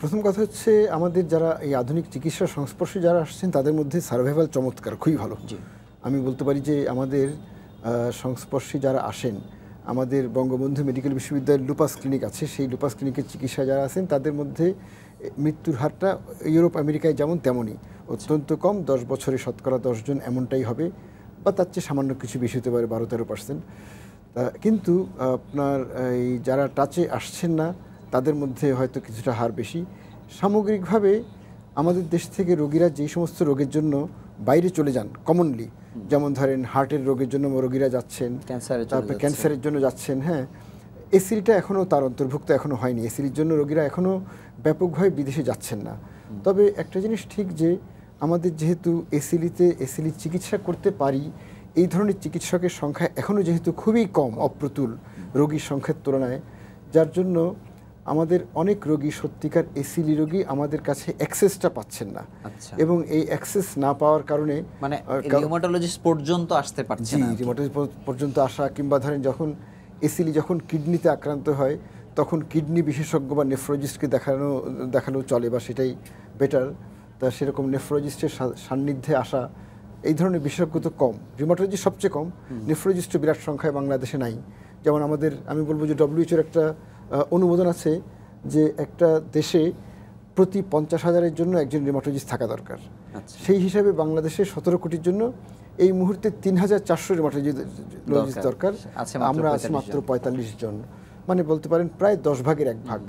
প্রথম কথা হচ্ছে আমাদের যারা এই আধুনিক চিকিৎসার সংস্পর্শে যারা আসছেন তাদের মধ্যে সার্ভাইভাল চমৎকার খুবই ভালো আমি বলতে পারি যে আমাদের সংস্পর্শে যারা আসেন আমাদের বঙ্গবন্ধু মেডিকেল বিশ্ববিদ্যালয়ের লুপাস ক্লিনিক আছে সেই লুপাস ক্লিনিকের চিকিৎসা যারা আছেন তাদের মধ্যে মৃত্যুর হারটা ইউরোপ আমেরিকায় যেমন তেমনই অত্যন্ত কম দশ বছরে শতকরা দশজন এমনটাই হবে বা তার চেয়ে সামান্য কিছু বেশি হতে পারে বারো তেরো পার্সেন্ট কিন্তু আপনার এই যারা টাচে আসছেন না তাদের মধ্যে হয়তো কিছুটা হার বেশি সামগ্রিকভাবে আমাদের দেশ থেকে রোগীরা যেই সমস্ত রোগের জন্য বাইরে চলে যান কমনলি যেমন ধরেন হার্টের রোগের জন্য রোগীরা যাচ্ছেন তারপরে ক্যান্সারের জন্য যাচ্ছেন হ্যাঁ এসিডিটা এখনও তার অন্তর্ভুক্ত এখনও হয়নি এসিডির জন্য রোগীরা এখনও ব্যাপকভাবে বিদেশে যাচ্ছেন না তবে একটা জিনিস ঠিক যে আমাদের যেহেতু এসিলিতে এসিলি চিকিৎসা করতে পারি এই ধরনের চিকিৎসকের সংখ্যা এখনও যেহেতু খুবই কম অপ্রতুল রোগীর সংখ্যার তুলনায় যার জন্য আমাদের অনেক রোগী সত্যিকার এসিলি রোগী আমাদের কাছে অ্যাক্সেসটা পাচ্ছেন না আচ্ছা। এবং এই অ্যাক্সেস না পাওয়ার কারণে মানে পর্যন্ত আসতে পারছে না রিউমাটোলজিস্ট পর্যন্ত আসা কিংবা ধরেন যখন এসিলি যখন কিডনিতে আক্রান্ত হয় তখন কিডনি বিশেষজ্ঞ বা নেফ্রোলজিস্টকে দেখানো দেখানো চলে বা সেটাই বেটার তা সেরকম নেফ্রোলজিস্টের সান্নিধ্যে আসা এই ধরনের বিশেষজ্ঞ তো কম রিউমাটোলজি সবচেয়ে কম নেফ্রোলজিস্ট বিরাট সংখ্যায় বাংলাদেশে নাই যেমন আমাদের আমি বলবো যে ডব্লিউএচের একটা অনুমোদন আছে যে একটা দেশে প্রতি পঞ্চাশ হাজারের জন্য একজন রিমাটোলজিস্ট থাকা দরকার আচ্ছা। সেই হিসাবে বাংলাদেশে সতেরো কোটির জন্য এই মুহূর্তে তিন হাজার চারশো রিমাটোলজিস্ট দরকার আমরা আছি মাত্র পঁয়তাল্লিশ জন মানে বলতে পারেন প্রায় দশ ভাগের এক ভাগ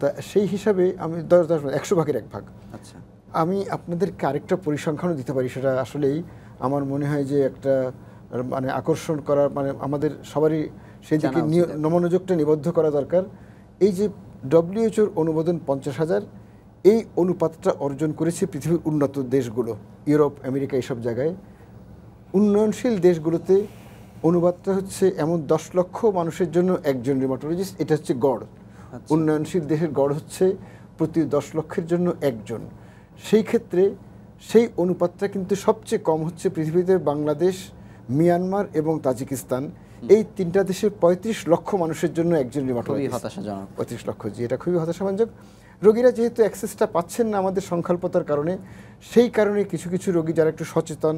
তা সেই হিসাবে আমি দশ দশ একশো ভাগের এক ভাগ আচ্ছা আমি আপনাদেরকে আরেকটা পরিসংখ্যানও দিতে পারি সেটা আসলেই আমার মনে হয় যে একটা মানে আকর্ষণ করার মানে আমাদের সবারই সেদিকে নমনোযোগটা নিবদ্ধ করা দরকার এই যে ডব্লিউএচওর অনুমোদন পঞ্চাশ হাজার এই অনুপাতটা অর্জন করেছে পৃথিবীর উন্নত দেশগুলো ইউরোপ আমেরিকা এইসব জায়গায় উন্নয়নশীল দেশগুলোতে অনুবাদটা হচ্ছে এমন দশ লক্ষ মানুষের জন্য একজন রিমাটোলজিস্ট এটা হচ্ছে গড় আচ্ছা। উন্নয়নশীল দেশের গড় হচ্ছে প্রতি দশ লক্ষের জন্য একজন সেই ক্ষেত্রে সেই অনুপাতটা কিন্তু সবচেয়ে কম হচ্ছে পৃথিবীতে বাংলাদেশ মিয়ানমার এবং তাজিকিস্তান এই তিনটা দেশের পঁয়ত্রিশ লক্ষ মানুষের জন্য একজন হতাশাজনক পঁয়ত্রিশ লক্ষ জি এটা খুবই হতাশাজনক রোগীরা যেহেতু অ্যাক্সেসটা পাচ্ছেন না আমাদের সংখ্যাল্পতার কারণে সেই কারণে কিছু কিছু রোগী যারা একটু সচেতন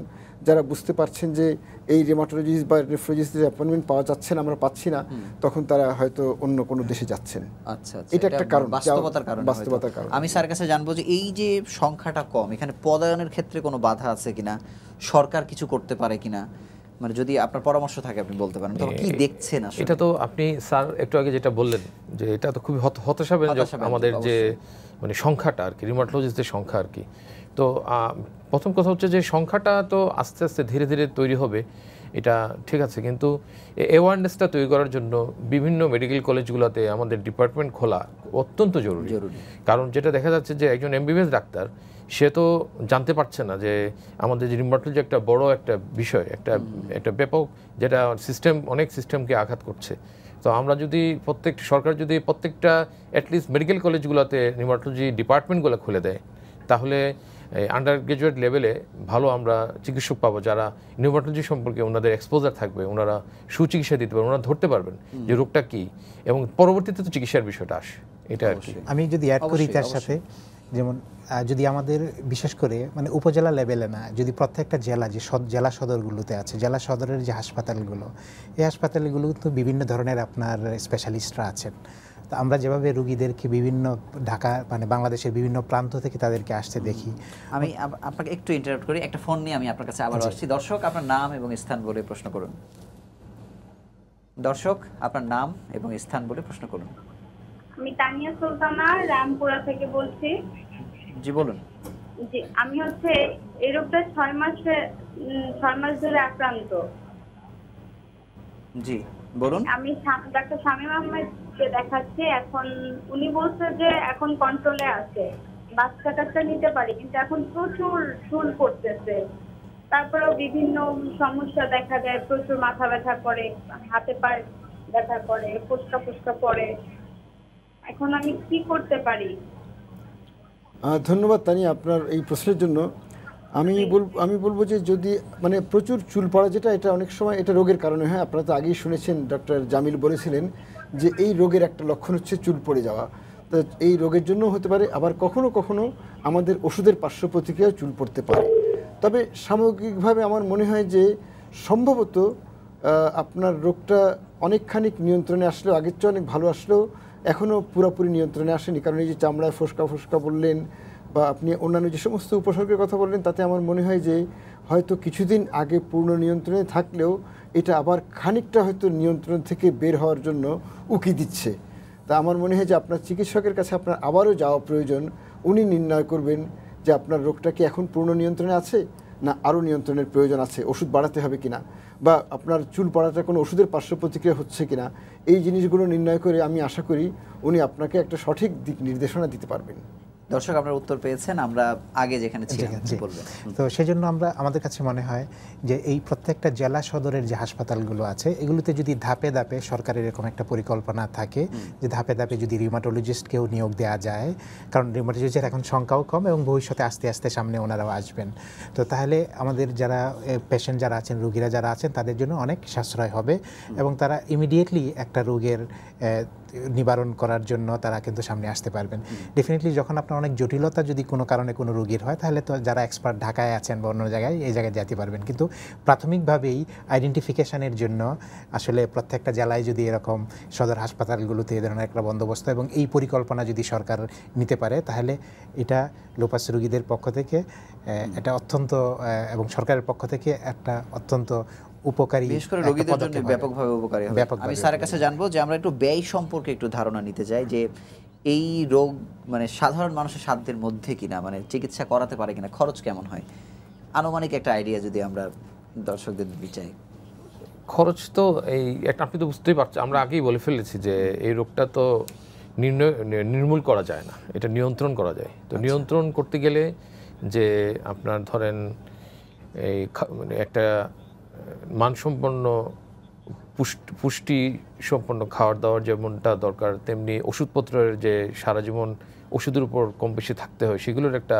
যারা বুঝতে পারছেন যে এই রেমাটোলজিস্ট বা রেফ্রোলজিস্টের অ্যাপয়েন্টমেন্ট পাওয়া যাচ্ছে না আমরা পাচ্ছি না তখন তারা হয়তো অন্য কোনো দেশে যাচ্ছেন আচ্ছা, আচ্ছা এটা একটা কারণ বাস্তবতার কারণ বাস্তবতার কারণ আমি স্যার কাছে জানবো যে এই যে সংখ্যাটা কম এখানে পদায়নের ক্ষেত্রে কোনো বাধা আছে কিনা সরকার কিছু করতে পারে কিনা মানে যদি আপনার পরামর্শ থাকে আপনি বলতে পারেন তবে কি দেখছেন আসলে এটা তো আপনি স্যার একটু আগে যেটা বললেন যে এটা তো খুবই হতাশাব্যঞ্জক আমাদের যে মানে সংখ্যাটা আর কি রিমাটোলজিস্টদের সংখ্যা আর কি তো প্রথম কথা হচ্ছে যে সংখ্যাটা তো আস্তে আস্তে ধীরে ধীরে তৈরি হবে এটা ঠিক আছে কিন্তু অ্যাওয়ারনেসটা তৈরি করার জন্য বিভিন্ন মেডিকেল কলেজগুলোতে আমাদের ডিপার্টমেন্ট খোলা অত্যন্ত জরুরি কারণ যেটা দেখা যাচ্ছে যে একজন এমবিবিএস ডাক্তার সে তো জানতে পারছে না যে আমাদের যে রিমবার্টোলজি একটা বড় একটা বিষয় একটা একটা ব্যাপক যেটা সিস্টেম অনেক সিস্টেমকে আঘাত করছে তো আমরা যদি প্রত্যেক সরকার যদি প্রত্যেকটা অ্যাটলিস্ট মেডিকেল কলেজগুলোতে রিমার্টলজি ডিপার্টমেন্টগুলো খুলে দেয় তাহলে আন্ডার গ্রাজুয়েট লেভেলে ভালো আমরা চিকিৎসক পাবো যারা নিউমাটোলজি সম্পর্কে ওনাদের এক্সপোজার থাকবে ওনারা সুচিকিৎসা দিতে পারবেন ওনারা ধরতে পারবেন যে রোগটা কি এবং পরবর্তীতে তো চিকিৎসার বিষয়টা আসে এটা আর কি আমি যদি অ্যাড করি তার সাথে যেমন যদি আমাদের বিশেষ করে মানে উপজেলা লেভেলে না যদি প্রত্যেকটা জেলা যে জেলা সদরগুলোতে আছে জেলা সদরের যে হাসপাতালগুলো এই হাসপাতালগুলো তো বিভিন্ন ধরনের আপনার স্পেশালিস্টরা আছেন আমরা যেভাবে রুগীদেরকে বিভিন্ন ঢাকা মানে বাংলাদেশের বিভিন্ন প্রান্ত থেকে তাদেরকে আসতে দেখি আমি আপনাকে একটু ইন্টারাপ্ট করি একটা ফোন নিয়ে আমি আপনার কাছে আবার আসছি দর্শক আপনার নাম এবং স্থান বলে প্রশ্ন করুন দর্শক আপনার নাম এবং স্থান বলে প্রশ্ন করুন আমি তানিয়া সুলতানা রামপুরা থেকে বলছি জি বলুন জি আমি হচ্ছে এই রোগটা ছয় মাসে ছয় মাস ধরে আক্রান্ত জি বলুন আমি ডাক্তার শামীম আহমেদ ডাক্তারকে দেখাচ্ছে এখন উনি বলছে যে এখন কন্ট্রোলে আছে বাচ্চা কাচ্চা নিতে পারি কিন্তু এখন প্রচুর চুল পড়তেছে তারপরেও বিভিন্ন সমস্যা দেখা যায় প্রচুর মাথা ব্যথা করে মানে হাতে পায়ে ব্যথা করে ফুসকা ফুসকা পড়ে এখন আমি কি করতে পারি ধন্যবাদ তানি আপনার এই প্রশ্নের জন্য আমি বল আমি বলবো যে যদি মানে প্রচুর চুল পড়া যেটা এটা অনেক সময় এটা রোগের কারণে হয় আপনারা তো আগেই শুনেছেন ডক্টর জামিল বলেছিলেন যে এই রোগের একটা লক্ষণ হচ্ছে চুল পড়ে যাওয়া তো এই রোগের জন্য হতে পারে আবার কখনো কখনো আমাদের ওষুধের পার্শ্ব প্রতিক্রিয়া চুল পড়তে পারে তবে সামগ্রিকভাবে আমার মনে হয় যে সম্ভবত আপনার রোগটা অনেকখানিক নিয়ন্ত্রণে আসলেও আগের চেয়ে অনেক ভালো আসলেও এখনও পুরোপুরি নিয়ন্ত্রণে আসেনি কারণ এই যে চামড়ায় ফুসকা ফুসকা বললেন বা আপনি অন্যান্য যে সমস্ত উপসর্গের কথা বললেন তাতে আমার মনে হয় যে হয়তো কিছুদিন আগে পূর্ণ নিয়ন্ত্রণে থাকলেও এটা আবার খানিকটা হয়তো নিয়ন্ত্রণ থেকে বের হওয়ার জন্য উকি দিচ্ছে তা আমার মনে হয় যে আপনার চিকিৎসকের কাছে আপনার আবারও যাওয়া প্রয়োজন উনি নির্ণয় করবেন যে আপনার রোগটা কি এখন পূর্ণ নিয়ন্ত্রণে আছে না আরও নিয়ন্ত্রণের প্রয়োজন আছে ওষুধ বাড়াতে হবে কিনা বা আপনার চুল পড়াটা কোনো ওষুধের পার্শ্ব প্রতিক্রিয়া হচ্ছে কিনা এই জিনিসগুলো নির্ণয় করে আমি আশা করি উনি আপনাকে একটা সঠিক দিক নির্দেশনা দিতে পারবেন দর্শক আপনার উত্তর পেয়েছেন আমরা আগে যেখানে ছিলাম তো সেজন্য আমরা আমাদের কাছে মনে হয় যে এই প্রত্যেকটা জেলা সদরের যে হাসপাতালগুলো আছে এগুলোতে যদি ধাপে ধাপে সরকারের এরকম একটা পরিকল্পনা থাকে যে ধাপে ধাপে যদি রিউমাটোলজিস্টকেও নিয়োগ দেওয়া যায় কারণ রিউমাটোলজিস্টের এখন সংখ্যাও কম এবং ভবিষ্যতে আস্তে আস্তে সামনে ওনারাও আসবেন তো তাহলে আমাদের যারা পেশেন্ট যারা আছেন রুগীরা যারা আছেন তাদের জন্য অনেক সাশ্রয় হবে এবং তারা ইমিডিয়েটলি একটা রোগের নিবারণ করার জন্য তারা কিন্তু সামনে আসতে পারবেন ডেফিনেটলি যখন আপনার অনেক জটিলতা যদি কোনো কারণে কোনো রোগীর হয় তাহলে তো যারা এক্সপার্ট ঢাকায় আছেন বা অন্য জায়গায় এই জায়গায় যেতে পারবেন কিন্তু প্রাথমিকভাবেই আইডেন্টিফিকেশানের জন্য আসলে প্রত্যেকটা জেলায় যদি এরকম সদর হাসপাতালগুলোতে এ ধরনের একটা বন্দোবস্ত এবং এই পরিকল্পনা যদি সরকার নিতে পারে তাহলে এটা লোপাস রুগীদের পক্ষ থেকে এটা অত্যন্ত এবং সরকারের পক্ষ থেকে একটা অত্যন্ত উপকারী বিশেষ করে রোগীদের জন্য ব্যাপকভাবে উপকারী হবে আমি স্যারের কাছে জানবো যে আমরা একটু ব্যয় সম্পর্কে একটু ধারণা নিতে চাই যে এই রোগ মানে সাধারণ মানুষের সাধ্যের মধ্যে কিনা মানে চিকিৎসা করাতে পারে কিনা খরচ কেমন হয় আনুমানিক একটা আইডিয়া যদি আমরা দর্শকদের দিতে চাই খরচ তো এই একটা আপনি তো বুঝতেই পারছেন আমরা আগেই বলে ফেলেছি যে এই রোগটা তো নির্ণয় নির্মূল করা যায় না এটা নিয়ন্ত্রণ করা যায় তো আচ্ছা। নিয়ন্ত্রণ করতে গেলে যে আপনার ধরেন এই মানে একটা মানসম্পন্ন পুষ্টি সম্পন্ন খাওয়ার দাওয়ার যেমনটা দরকার তেমনি ওষুধপত্রের যে সারা জীবন ওষুধের উপর কম বেশি থাকতে হয় সেগুলোর একটা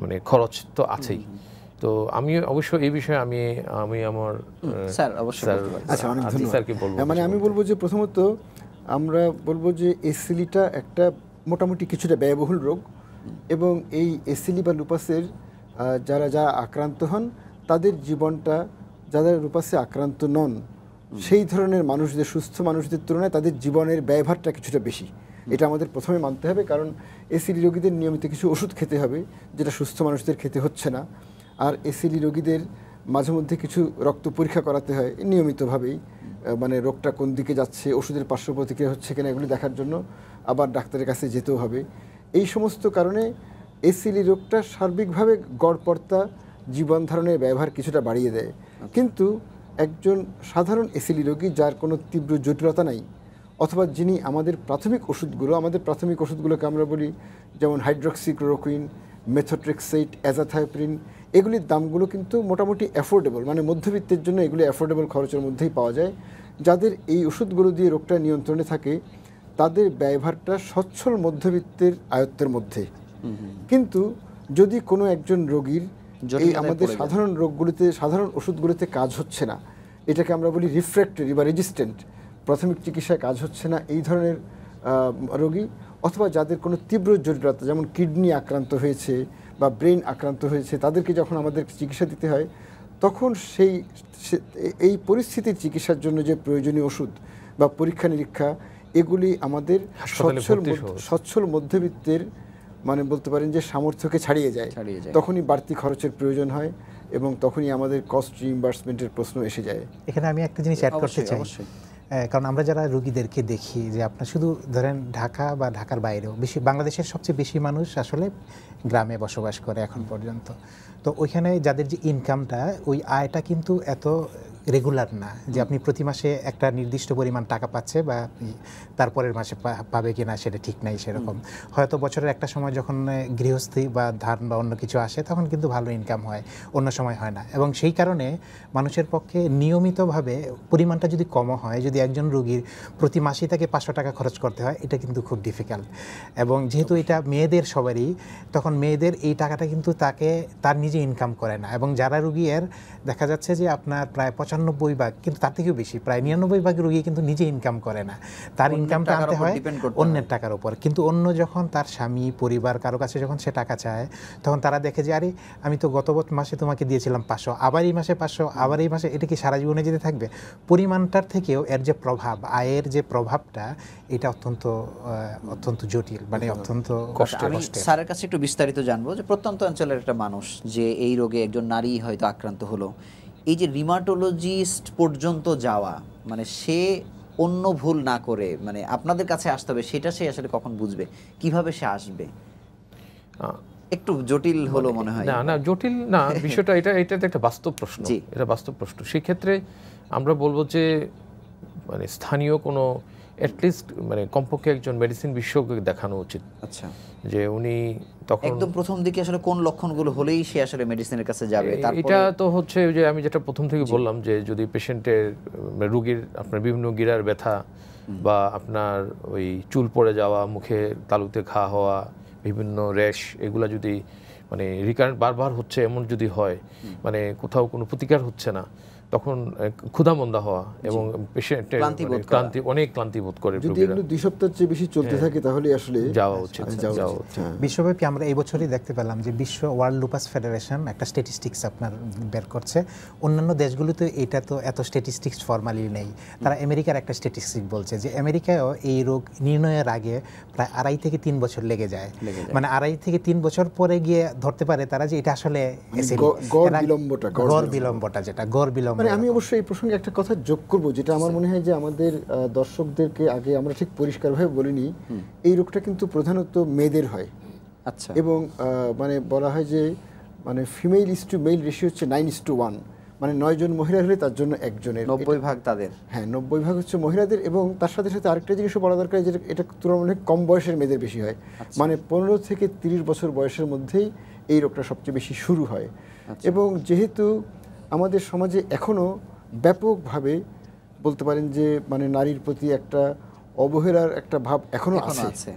মানে খরচ তো আছেই তো আমি অবশ্য এই বিষয়ে আমি আমি আমার স্যার অবশ্যই আচ্ছা অনেক স্যারকে বলবো হ্যাঁ, মানে আমি বলবো যে প্রথমত আমরা বলবো যে এসিলিটা একটা মোটামুটি কিছুটা ব্যয়বহুল রোগ এবং এই এসিলি বা লুপাসের যারা যারা আক্রান্ত হন তাদের জীবনটা যাদের রূপাসে আক্রান্ত নন সেই ধরনের মানুষদের সুস্থ মানুষদের তুলনায় তাদের জীবনের ব্যয়ভারটা কিছুটা বেশি এটা আমাদের প্রথমে মানতে হবে কারণ এসিডি রোগীদের নিয়মিত কিছু ওষুধ খেতে হবে যেটা সুস্থ মানুষদের খেতে হচ্ছে না আর এসিডি রোগীদের মাঝে মধ্যে কিছু রক্ত পরীক্ষা করাতে হয় নিয়মিতভাবেই মানে রোগটা কোন দিকে যাচ্ছে ওষুধের পার্শ্ব প্রতিক্রিয়া হচ্ছে কিনা এগুলি দেখার জন্য আবার ডাক্তারের কাছে যেতেও হবে এই সমস্ত কারণে এসিলি রোগটা সার্বিকভাবে গড়পর্তা জীবন ধারণের ব্যবহার কিছুটা বাড়িয়ে দেয় কিন্তু একজন সাধারণ এসিলি রোগী যার কোনো তীব্র জটিলতা নাই অথবা যিনি আমাদের প্রাথমিক ওষুধগুলো আমাদের প্রাথমিক ওষুধগুলোকে আমরা বলি যেমন হাইড্রক্সিক্লোরোকুইন মেথোট্রেক্সাইট অ্যাজাথায়োপ্রিন এগুলির দামগুলো কিন্তু মোটামুটি অ্যাফোর্ডেবল মানে মধ্যবিত্তের জন্য এগুলি অ্যাফোর্ডেবল খরচের মধ্যেই পাওয়া যায় যাদের এই ওষুধগুলো দিয়ে রোগটা নিয়ন্ত্রণে থাকে তাদের ব্যয়ভারটা সচ্ছল মধ্যবিত্তের আয়ত্তের মধ্যে কিন্তু যদি কোনো একজন রোগীর এই আমাদের সাধারণ রোগগুলিতে সাধারণ ওষুধগুলিতে কাজ হচ্ছে না এটাকে আমরা বলি রিফ্র্যাক্টরি বা রেজিস্ট্যান্ট প্রাথমিক চিকিৎসায় কাজ হচ্ছে না এই ধরনের রোগী অথবা যাদের কোনো তীব্র জটিলতা যেমন কিডনি আক্রান্ত হয়েছে বা ব্রেন আক্রান্ত হয়েছে তাদেরকে যখন আমাদের চিকিৎসা দিতে হয় তখন সেই এই পরিস্থিতির চিকিৎসার জন্য যে প্রয়োজনীয় ওষুধ বা পরীক্ষা নিরীক্ষা এগুলি আমাদের সচ্ছল সচ্ছল মধ্যবিত্তের মানে বলতে পারেন যে সামর্থ্যকে ছাড়িয়ে যায় তখনই বাড়তি খরচের প্রয়োজন হয় এবং তখনই আমাদের কস্ট রিইম্বার্সমেন্টের প্রশ্ন এসে যায় এখানে আমি একটা জিনিস অ্যাড করতে চাই কারণ আমরা যারা রুগীদেরকে দেখি যে আপনার শুধু ধরেন ঢাকা বা ঢাকার বাইরেও বেশি বাংলাদেশের সবচেয়ে বেশি মানুষ আসলে গ্রামে বসবাস করে এখন পর্যন্ত তো ওইখানে যাদের যে ইনকামটা ওই আয়টা কিন্তু এত রেগুলার না যে আপনি প্রতি মাসে একটা নির্দিষ্ট পরিমাণ টাকা পাচ্ছে বা তারপরের মাসে পাবে কি না সেটা ঠিক নাই সেরকম হয়তো বছরের একটা সময় যখন গৃহস্থী বা ধান বা অন্য কিছু আসে তখন কিন্তু ভালো ইনকাম হয় অন্য সময় হয় না এবং সেই কারণে মানুষের পক্ষে নিয়মিতভাবে পরিমাণটা যদি কম হয় যদি একজন রুগীর প্রতি মাসেই তাকে পাঁচশো টাকা খরচ করতে হয় এটা কিন্তু খুব ডিফিকাল্ট এবং যেহেতু এটা মেয়েদের সবারই তখন মেয়েদের এই টাকাটা কিন্তু তাকে তার নিজে ইনকাম করে না এবং যারা রুগী এর দেখা যাচ্ছে যে আপনার প্রায় পঁচাশ পঁচানব্বই ভাগ কিন্তু তার থেকেও বেশি প্রায় নিরানব্বই ভাগ রুগী কিন্তু নিজে ইনকাম করে না তার ইনকামটা আনতে হয় অন্যের টাকার উপর কিন্তু অন্য যখন তার স্বামী পরিবার কারো কাছে যখন সে টাকা চায় তখন তারা দেখে যে আরে আমি তো গত মাসে তোমাকে দিয়েছিলাম পাঁচশো আবার এই মাসে পাঁচশো আবার এই মাসে এটা কি সারা জীবনে যেতে থাকবে পরিমাণটার থেকেও এর যে প্রভাব আয়ের যে প্রভাবটা এটা অত্যন্ত অত্যন্ত জটিল মানে অত্যন্ত আমি স্যারের কাছে একটু বিস্তারিত জানবো যে প্রত্যন্ত অঞ্চলের একটা মানুষ যে এই রোগে একজন নারী হয়তো আক্রান্ত হলো এই যে রিমাটোলজিস্ট পর্যন্ত যাওয়া মানে সে অন্য ভুল না করে মানে আপনাদের কাছে আসতে হবে সেটা সে আসলে কখন বুঝবে কিভাবে সে আসবে একটু জটিল হলো মনে হয় না না জটিল না বিষয়টা এটা এটা একটা বাস্তব প্রশ্ন এটা বাস্তব প্রশ্ন সেক্ষেত্রে আমরা বলবো যে মানে স্থানীয় কোনো অ্যাটলিস্ট মানে কমপক্ষে একজন মেডিসিন বিশেষজ্ঞকে দেখানো উচিত আচ্ছা যে উনি তখন একদম প্রথম দিকে আসলে কোন লক্ষণগুলো হলেই সে আসলে মেডিসিনের কাছে যাবে এটা তো হচ্ছে যে আমি যেটা প্রথম থেকে বললাম যে যদি পেশেন্টের মানে রুগীর আপনার বিভিন্ন গিরার ব্যথা বা আপনার ওই চুল পড়ে যাওয়া মুখে তালুতে ঘা হওয়া বিভিন্ন র্যাশ এগুলা যদি মানে রিকারেন্ট বারবার হচ্ছে এমন যদি হয় মানে কোথাও কোনো প্রতিকার হচ্ছে না তখন ক্ষুধামন্দা হওয়া এবং পেশেন্টের মানে ক্লান্তি অনেক ক্লান্তি বোধ করে যদি এগুলো দুই সপ্তাহের চেয়ে বেশি চলতে হ্যাঁ। থাকে তাহলে আসলে যাওয়া উচিত আচ্ছা, যাওয়া উচিত হ্যাঁ। বিশ্বব্যাপী আমরা এই বছরই দেখতে পেলাম যে বিশ্ব ওয়ার্ল্ড লুপাস ফেডারেশন একটা স্ট্যাটিস্টিক্স আপনার বের করছে অন্যান্য দেশগুলোতে এটা তো এত স্ট্যাটিস্টিক্স ফর্মালি নেই তারা আমেরিকার একটা স্ট্যাটিস্টিক বলছে যে আমেরিকায়ও এই রোগ নির্ণয়ের আগে প্রায় আড়াই থেকে তিন বছর লেগে যায় মানে আড়াই থেকে তিন বছর পরে গিয়ে ধরতে পারে তারা যে এটা আসলে মানে গড় বিলম্বটা যেটা গড় বিলম্ব মানে আমি অবশ্যই এই প্রসঙ্গে একটা কথা যোগ করব যেটা আমার মনে হয় যে আমাদের দর্শকদেরকে আগে আমরা ঠিক পরিষ্কারভাবে বলিনি এই রোগটা কিন্তু প্রধানত মেয়েদের হয় আচ্ছা এবং মানে বলা হয় যে মানে female is to male ratio হচ্ছে নাইন ইস টু ওয়ান মানে নয়জন মহিলা হলে তার জন্য একজনের নব্বই ভাগ তাদের হ্যাঁ নব্বই ভাগ হচ্ছে মহিলাদের এবং তার সাথে সাথে আরেকটা জিনিসও বলা দরকার যেটা এটা তুলনামূলক কম বয়সের মেয়েদের বেশি হয় আচ্ছা। মানে পনেরো থেকে তিরিশ বছর বয়সের মধ্যেই এই রোগটা সবচেয়ে বেশি শুরু হয় আচ্ছা। এবং যেহেতু আমাদের সমাজে এখনও ব্যাপকভাবে বলতে পারেন যে মানে নারীর প্রতি একটা অবহেলার একটা ভাব এখনও আছে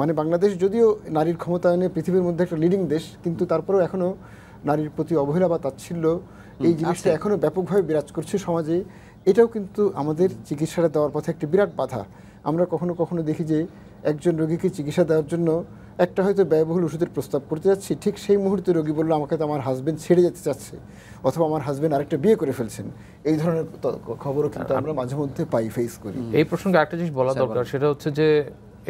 মানে বাংলাদেশ যদিও নারীর ক্ষমতায়নে পৃথিবীর মধ্যে একটা লিডিং দেশ কিন্তু তারপরেও এখনও নারীর প্রতি অবহেলা বা তাচ্ছিল্য এই জিনিসটা এখনও ব্যাপকভাবে বিরাজ করছে সমাজে এটাও কিন্তু আমাদের চিকিৎসাটা দেওয়ার পথে একটি বিরাট বাধা আমরা কখনো কখনো দেখি যে একজন রোগীকে চিকিৎসা দেওয়ার জন্য একটা হয়তো ব্যয়বহুল ওষুধের প্রস্তাব করতে যাচ্ছি ঠিক সেই মুহূর্তে রোগী বললো আমাকে তো আমার হাজবেন্ড ছেড়ে যেতে চাচ্ছে অথবা আমার হাজবেন্ড আরেকটা বিয়ে করে ফেলছেন এই ধরনের খবরও কিন্তু আমরা মাঝে মধ্যে পাই ফেস করি এই প্রসঙ্গে একটা জিনিস বলা দরকার সেটা হচ্ছে যে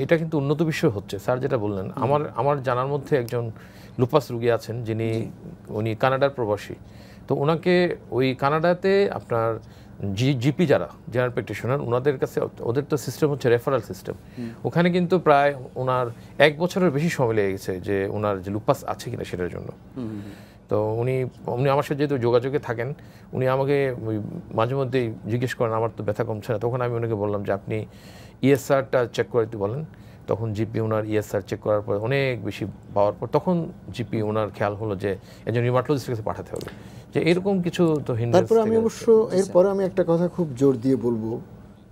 এটা কিন্তু উন্নত বিষয় হচ্ছে স্যার যেটা বললেন আমার আমার জানার মধ্যে একজন লুপাস রুগী আছেন যিনি উনি কানাডার প্রবাসী তো ওনাকে ওই কানাডাতে আপনার জি জিপি যারা জেনারেল প্র্যাকটিশনার ওনাদের কাছে ওদের তো সিস্টেম হচ্ছে রেফারাল সিস্টেম ওখানে কিন্তু প্রায় ওনার এক বছরের বেশি সময় লেগে গেছে যে ওনার যে লুপাস আছে কিনা সেটার জন্য তো উনি উনি আমার সাথে যেহেতু যোগাযোগে থাকেন উনি আমাকে মাঝে মধ্যেই জিজ্ঞেস করেন আমার তো ব্যথা কমছে না তখন আমি ওনাকে বললাম যে আপনি ইএসআরটা e চেক করে দিতে বলেন তখন জিপি ওনার ইএসআর চেক করার পর অনেক বেশি পাওয়ার পর তখন জিপি ওনার খেয়াল হলো যে একজন রিমাটোলজিস্টের কাছে পাঠাতে হবে যে এরকম কিছু তো তারপরে আমি অবশ্য এরপরে আমি একটা কথা খুব জোর দিয়ে বলবো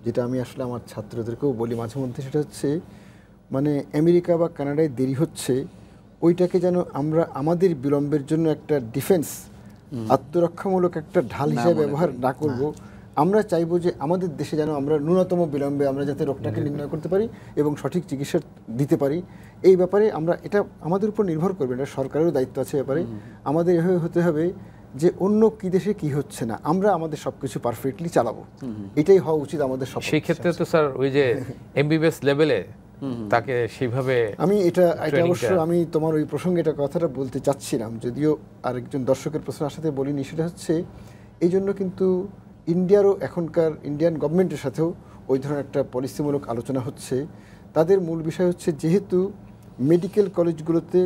যেটা আমি আসলে আমার ছাত্রদেরকেও বলি মাঝে মধ্যে সেটা হচ্ছে মানে আমেরিকা বা কানাডায় দেরি হচ্ছে ওইটাকে যেন আমরা আমাদের বিলম্বের জন্য একটা ডিফেন্স আত্মরক্ষামূলক একটা ঢাল হিসেবে ব্যবহার না করব আমরা চাইবো যে আমাদের দেশে যেন আমরা ন্যূনতম বিলম্বে আমরা যাতে রোগটাকে নির্ণয় করতে পারি এবং সঠিক চিকিৎসা দিতে পারি এই ব্যাপারে আমরা এটা আমাদের উপর নির্ভর করবে এটা সরকারেরও দায়িত্ব আছে ব্যাপারে আমাদের এভাবে হতে হবে যে অন্য কি দেশে কি হচ্ছে না আমরা আমাদের সবকিছু পারফেক্টলি চালাবো এটাই হওয়া উচিত আমাদের সব সেই ক্ষেত্রে তো স্যার ওই যে <laughs> এমবিবিএস লেভেলে তাকে সেইভাবে আমি এটা এটা অবশ্য আমি তোমার ওই প্রসঙ্গে এটা কথাটা বলতে চাচ্ছিলাম যদিও আরেকজন দর্শকের প্রশ্ন আসাতে বলিনি সেটা হচ্ছে এই জন্য কিন্তু ইন্ডিয়ারও এখনকার ইন্ডিয়ান গভর্নমেন্টের সাথেও ওই ধরনের একটা পলিসিমূলক আলোচনা হচ্ছে তাদের মূল বিষয় হচ্ছে যেহেতু মেডিকেল কলেজগুলোতে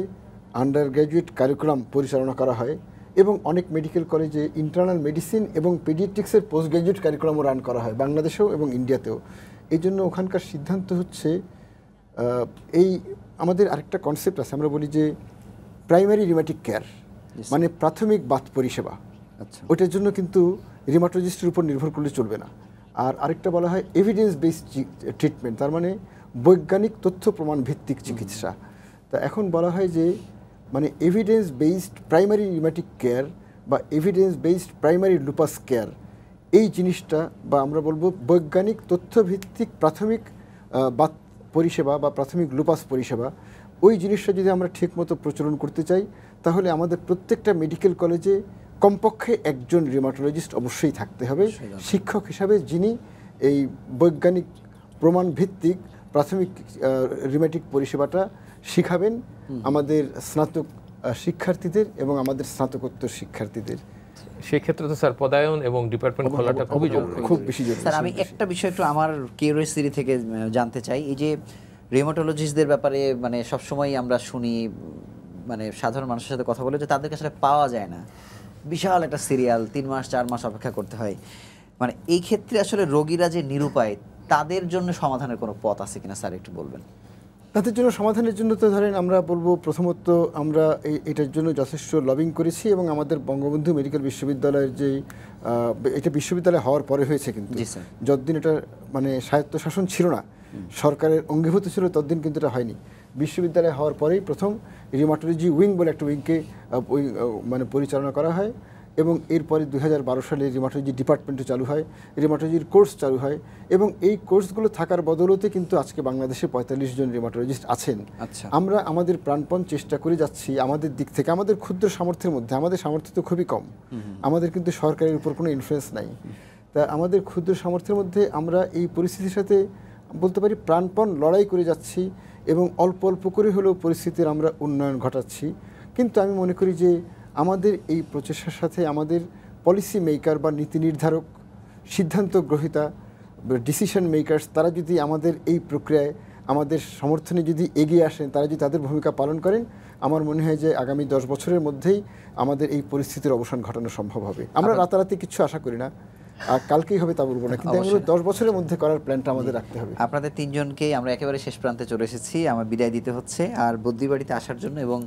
আন্ডার গ্র্যাজুয়েট কারিকুলাম পরিচালনা করা হয় এবং অনেক মেডিকেল কলেজে ইন্টারনাল মেডিসিন এবং পেডিয়াট্রিক্সের পোস্ট গ্র্যাজুয়েট কারিকুলামও রান করা হয় বাংলাদেশেও এবং ইন্ডিয়াতেও এই জন্য ওখানকার সিদ্ধান্ত হচ্ছে এই আমাদের আরেকটা কনসেপ্ট আছে আমরা বলি যে প্রাইমারি রিমাটিক কেয়ার মানে প্রাথমিক বাত পরিষেবা আচ্ছা ওটার জন্য কিন্তু রিমাটোলজিস্টের উপর নির্ভর করলে চলবে না আর আরেকটা বলা হয় এভিডেন্স বেসড ট্রিটমেন্ট তার মানে বৈজ্ঞানিক তথ্য প্রমাণ ভিত্তিক চিকিৎসা তা এখন বলা হয় যে মানে evidence based primary rheumatic care বা evidence based primary lupus care এই জিনিসটা বা আমরা বলবো বৈজ্ঞানিক তথ্যভিত্তিক প্রাথমিক বা পরিষেবা বা প্রাথমিক লুপাস পরিষেবা ওই জিনিসটা যদি আমরা ঠিকমতো প্রচলন করতে চাই তাহলে আমাদের প্রত্যেকটা মেডিকেল কলেজে কমপক্ষে একজন রিমাটোলজিস্ট অবশ্যই থাকতে হবে শিক্ষক হিসাবে যিনি এই বৈজ্ঞানিক প্রমাণ ভিত্তিক প্রাথমিক রিমেটিক পরিষেবাটা শিখাবেন আমাদের স্নাতক শিক্ষার্থীদের এবং আমাদের স্নাতকোত্তর শিক্ষার্থীদের সেক্ষেত্রে তো স্যার পদায়ন এবং ডিপার্টমেন্ট খোলাটা খুবই জরুরি খুব বেশি জরুরি স্যার আমি একটা বিষয় একটু আমার কিউরিয়াসিটি থেকে জানতে চাই এই যে রেমাটোলজিস্টদের ব্যাপারে মানে সবসময় আমরা শুনি মানে সাধারণ মানুষের সাথে কথা বলে যে তাদেরকে আসলে পাওয়া যায় না বিশাল একটা সিরিয়াল তিন মাস চার মাস অপেক্ষা করতে হয় মানে এই ক্ষেত্রে আসলে রোগীরা যে নিরুপায় তাদের জন্য সমাধানের কোনো পথ আছে কিনা স্যার একটু বলবেন তাদের জন্য সমাধানের জন্য তো ধরেন আমরা বলবো প্রথমত আমরা এটার জন্য যথেষ্ট লবিং করেছি এবং আমাদের বঙ্গবন্ধু মেডিকেল বিশ্ববিদ্যালয়ের যে এটা বিশ্ববিদ্যালয় হওয়ার পরে হয়েছে কিন্তু যতদিন এটা মানে স্বায়ত্তশাসন ছিল না সরকারের অঙ্গীভূত ছিল ততদিন কিন্তু এটা হয়নি বিশ্ববিদ্যালয় হওয়ার পরেই প্রথম রিমাটোলজি উইং বলে একটা উইংকে মানে পরিচালনা করা হয় এবং এরপরে দুই হাজার বারো সালে রিমাটোলজি ডিপার্টমেন্টও চালু হয় রিমাটোলজির কোর্স চালু হয় এবং এই কোর্সগুলো থাকার বদলতে কিন্তু আজকে বাংলাদেশে পঁয়তাল্লিশ জন রিমাটোলজিস্ট আছেন আচ্ছা আমরা আমাদের প্রাণপণ চেষ্টা করে যাচ্ছি আমাদের দিক থেকে আমাদের ক্ষুদ্র সামর্থ্যের মধ্যে আমাদের সামর্থ্য তো খুবই কম আমাদের কিন্তু সরকারের উপর কোনো ইনফ্লুয়েন্স নাই তা আমাদের ক্ষুদ্র সামর্থ্যের মধ্যে আমরা এই পরিস্থিতির সাথে বলতে পারি প্রাণপণ লড়াই করে যাচ্ছি এবং অল্প অল্প করে হলেও পরিস্থিতির আমরা উন্নয়ন ঘটাচ্ছি কিন্তু আমি মনে করি যে আমাদের এই প্রচেষ্টার সাথে আমাদের পলিসি মেকার বা নীতি নির্ধারক সিদ্ধান্ত গ্রহিতা ডিসিশন মেকার্স তারা যদি আমাদের এই প্রক্রিয়ায় আমাদের সমর্থনে যদি এগিয়ে আসেন তারা যদি তাদের ভূমিকা পালন করেন আমার মনে হয় যে আগামী দশ বছরের মধ্যেই আমাদের এই পরিস্থিতির অবসান ঘটানো সম্ভব হবে আমরা রাতারাতি কিছু আশা করি না আর কালকেই হবে তা বলবো না কিন্তু আমরা দশ বছরের মধ্যে করার প্ল্যানটা আমাদের রাখতে হবে আপনাদের তিনজনকেই আমরা একেবারে শেষ প্রান্তে চলে এসেছি আমার বিদায় দিতে হচ্ছে আর বুদ্ধিবাড়িতে আসার জন্য এবং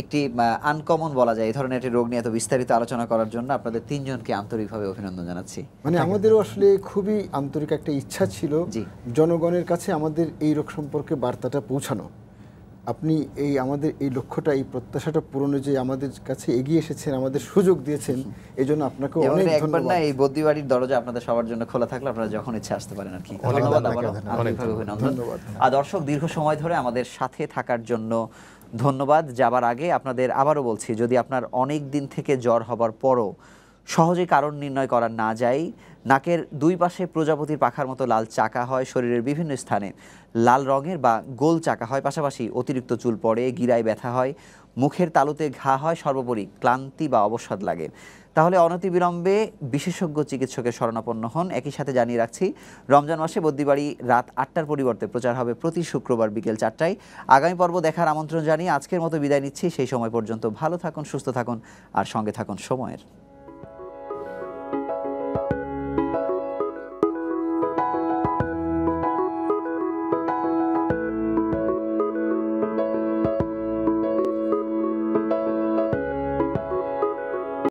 একটি আনকমন বলা যায় এই ধরনের একটি রোগ নিয়ে এত বিস্তারিত আলোচনা করার জন্য আপনাদের তিনজনকে আন্তরিকভাবে অভিনন্দন জানাচ্ছি মানে আমাদেরও আসলে খুবই আন্তরিক একটা ইচ্ছা ছিল জনগণের কাছে আমাদের এই রোগ সম্পর্কে বার্তাটা পৌঁছানো আপনি এই আমাদের এই লক্ষ্যটা এই প্রত্যাশাটা পূরণে যে আমাদের কাছে এগিয়ে এসেছেন আমাদের সুযোগ দিয়েছেন এই জন্য আপনাকে অনেক ধন্যবাদ না এই বদ্যিবাড়ির দরজা আপনাদের সবার জন্য খোলা থাকলে আপনারা যখন ইচ্ছে আসতে পারেন আর কি ধন্যবাদ আর দর্শক দীর্ঘ সময় ধরে আমাদের সাথে থাকার জন্য ধন্যবাদ যাবার আগে আপনাদের আবারও বলছি যদি আপনার অনেক দিন থেকে জ্বর হবার পরও সহজে কারণ নির্ণয় করা না যায় নাকের দুই পাশে প্রজাপতির পাখার মতো লাল চাকা হয় শরীরের বিভিন্ন স্থানে লাল রঙের বা গোল চাকা হয় পাশাপাশি অতিরিক্ত চুল পড়ে গিরায় ব্যথা হয় মুখের তালুতে ঘা হয় সর্বোপরি ক্লান্তি বা অবসাদ লাগে তাহলে অনতিবিলম্বে বিশেষজ্ঞ চিকিৎসকের শরণাপন্ন হন একই সাথে জানিয়ে রাখছি রমজান মাসে বদ্যিবাড়ি রাত আটটার পরিবর্তে প্রচার হবে প্রতি শুক্রবার বিকেল চারটায় আগামী পর্ব দেখার আমন্ত্রণ জানিয়ে আজকের মতো বিদায় নিচ্ছি সেই সময় পর্যন্ত ভালো থাকুন সুস্থ থাকুন আর সঙ্গে থাকুন সময়ের